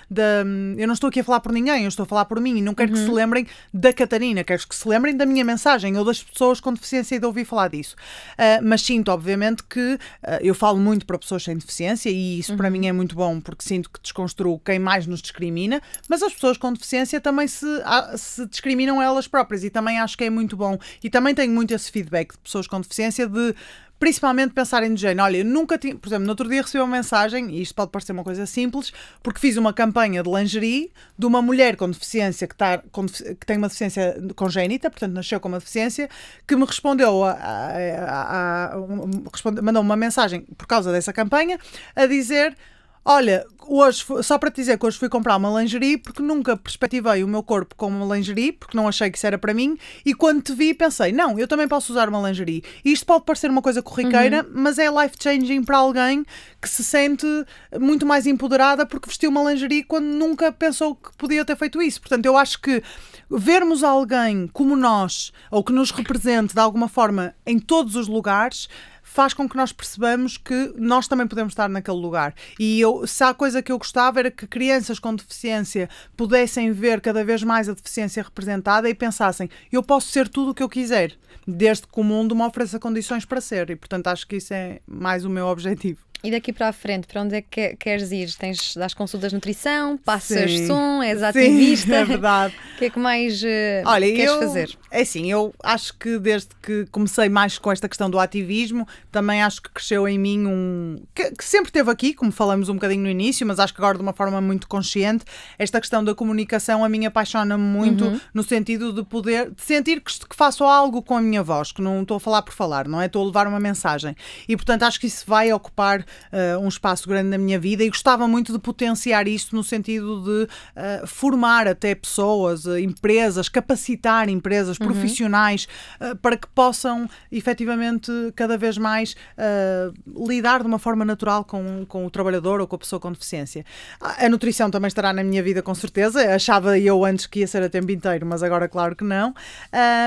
de, Eu não estou aqui a falar por ninguém, eu estou a falar por mim e não quero uhum. que se uhum. lembrem da Catarina, quero que se lembrem da minha mensagem ou das pessoas com deficiência e de ouvir falar disso. Uh, mas sinto, obviamente, que uh, eu falo muito para pessoas sem deficiência e isso uhum. para mim uhum. é muito bom porque sinto que desconstruo quem mais nos discrimina, mas as pessoas com deficiência também se, se discriminam elas próprias e também acho que é muito bom. E também tenho muito esse feedback de pessoas com deficiência de principalmente pensarem no género, olha, eu nunca tinha, por exemplo, no outro dia recebi uma mensagem, e isto pode parecer uma coisa simples, porque fiz uma campanha de lingerie de uma mulher com deficiência que, está com, que tem uma deficiência congénita, portanto nasceu com uma deficiência, que me respondeu, a, a, a, a um, responde, mandou uma mensagem por causa dessa campanha a dizer Olha, hoje só para te dizer que hoje fui comprar uma lingerie porque nunca perspectivei o meu corpo como uma lingerie, porque não achei que isso era para mim, e quando te vi pensei, não, eu também posso usar uma lingerie. E isto pode parecer uma coisa corriqueira, uhum. mas é life changing para alguém que se sente muito mais empoderada porque vestiu uma lingerie quando nunca pensou que podia ter feito isso. Portanto, eu acho que vermos alguém como nós, ou que nos represente de alguma forma em todos os lugares, faz com que nós percebamos que nós também podemos estar naquele lugar. E eu, se há coisa que eu gostava era que crianças com deficiência pudessem ver cada vez mais a deficiência representada e pensassem: eu posso ser tudo o que eu quiser, desde que o mundo me ofereça condições para ser. E portanto acho que isso é mais o meu objetivo. E daqui para a frente, para onde é que queres ir? Tens das consultas de nutrição, passas sim, som, és é ativista. Sim, é verdade. O que é que mais uh, Olha, queres eu, fazer? É assim, eu acho que desde que comecei mais com esta questão do ativismo, também acho que cresceu em mim um. Que, que, sempre teve aqui, como falamos um bocadinho no início, mas acho que agora de uma forma muito consciente, esta questão da comunicação a mim apaixona-me muito uhum. no sentido de poder, de sentir que, que faço algo com a minha voz, que não estou a falar por falar, não é? Estou a levar uma mensagem. E portanto acho que isso vai ocupar uh, um espaço grande na minha vida e gostava muito de potenciar isso no sentido de uh, formar até pessoas, uh, empresas, capacitar empresas, uhum. profissionais, para que possam efetivamente cada vez mais lidar de uma forma natural com, com o trabalhador ou com a pessoa com deficiência. A, a nutrição também estará na minha vida, com certeza. Achava eu antes que ia ser a tempo inteiro, mas agora, claro que não.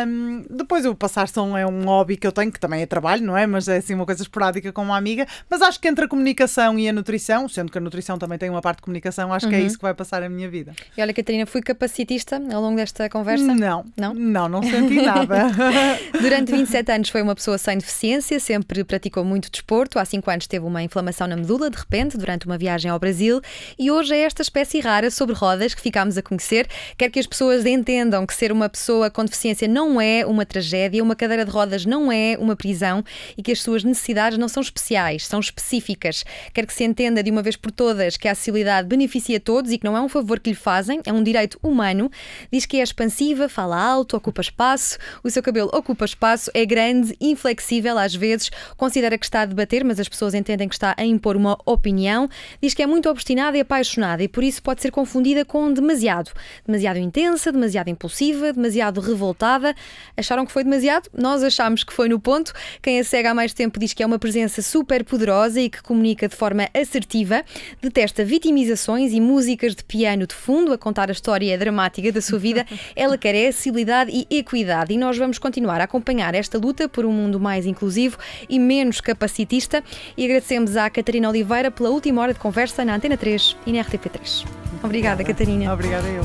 Um, depois, o passar são é um hobby que eu tenho, que também é trabalho, não é? Mas é assim uma coisa esporádica com uma amiga. Mas acho que entre a comunicação e a nutrição, sendo que a nutrição também tem uma parte de comunicação, acho uhum. que é uhum. isso que vai passar a minha vida. E olha, Catarina, fui capacitista ao longo desta conversa? Não. Não? Não, não senti nada. Durante 27 anos foi uma pessoa sem deficiência, sempre praticou muito desporto. Há 5 anos teve uma inflamação na medula, de repente, durante uma viagem ao Brasil. E hoje é esta espécie rara sobre rodas que ficámos a conhecer. Quero que as pessoas entendam que ser uma pessoa com deficiência não é uma tragédia, uma cadeira de rodas não é uma prisão e que as suas necessidades não são especiais, são específicas específicas. Quer que se entenda de uma vez por todas que a acessibilidade beneficia todos e que não é um favor que lhe fazem, é um direito humano. Diz que é expansiva, fala alto, ocupa espaço, o seu cabelo ocupa espaço, é grande, inflexível às vezes, considera que está a debater, mas as pessoas entendem que está a impor uma opinião. Diz que é muito obstinada e apaixonada e por isso pode ser confundida com demasiado. Demasiado intensa, demasiado impulsiva, demasiado revoltada. Acharam que foi demasiado? Nós achámos que foi no ponto. Quem a cega há mais tempo diz que é uma presença super poderosa e que comunica de forma assertiva, detesta vitimizações e músicas de piano de fundo a contar a história dramática da sua vida. Ela quer acessibilidade e equidade e nós vamos continuar a acompanhar esta luta por um mundo mais inclusivo e menos capacitista. E agradecemos à Catarina Oliveira pela última hora de conversa na Antena 3 e na RTP3. Obrigada, Obrigada. Catarina. Obrigada eu.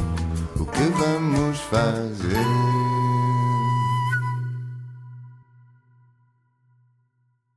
O que vamos fazer?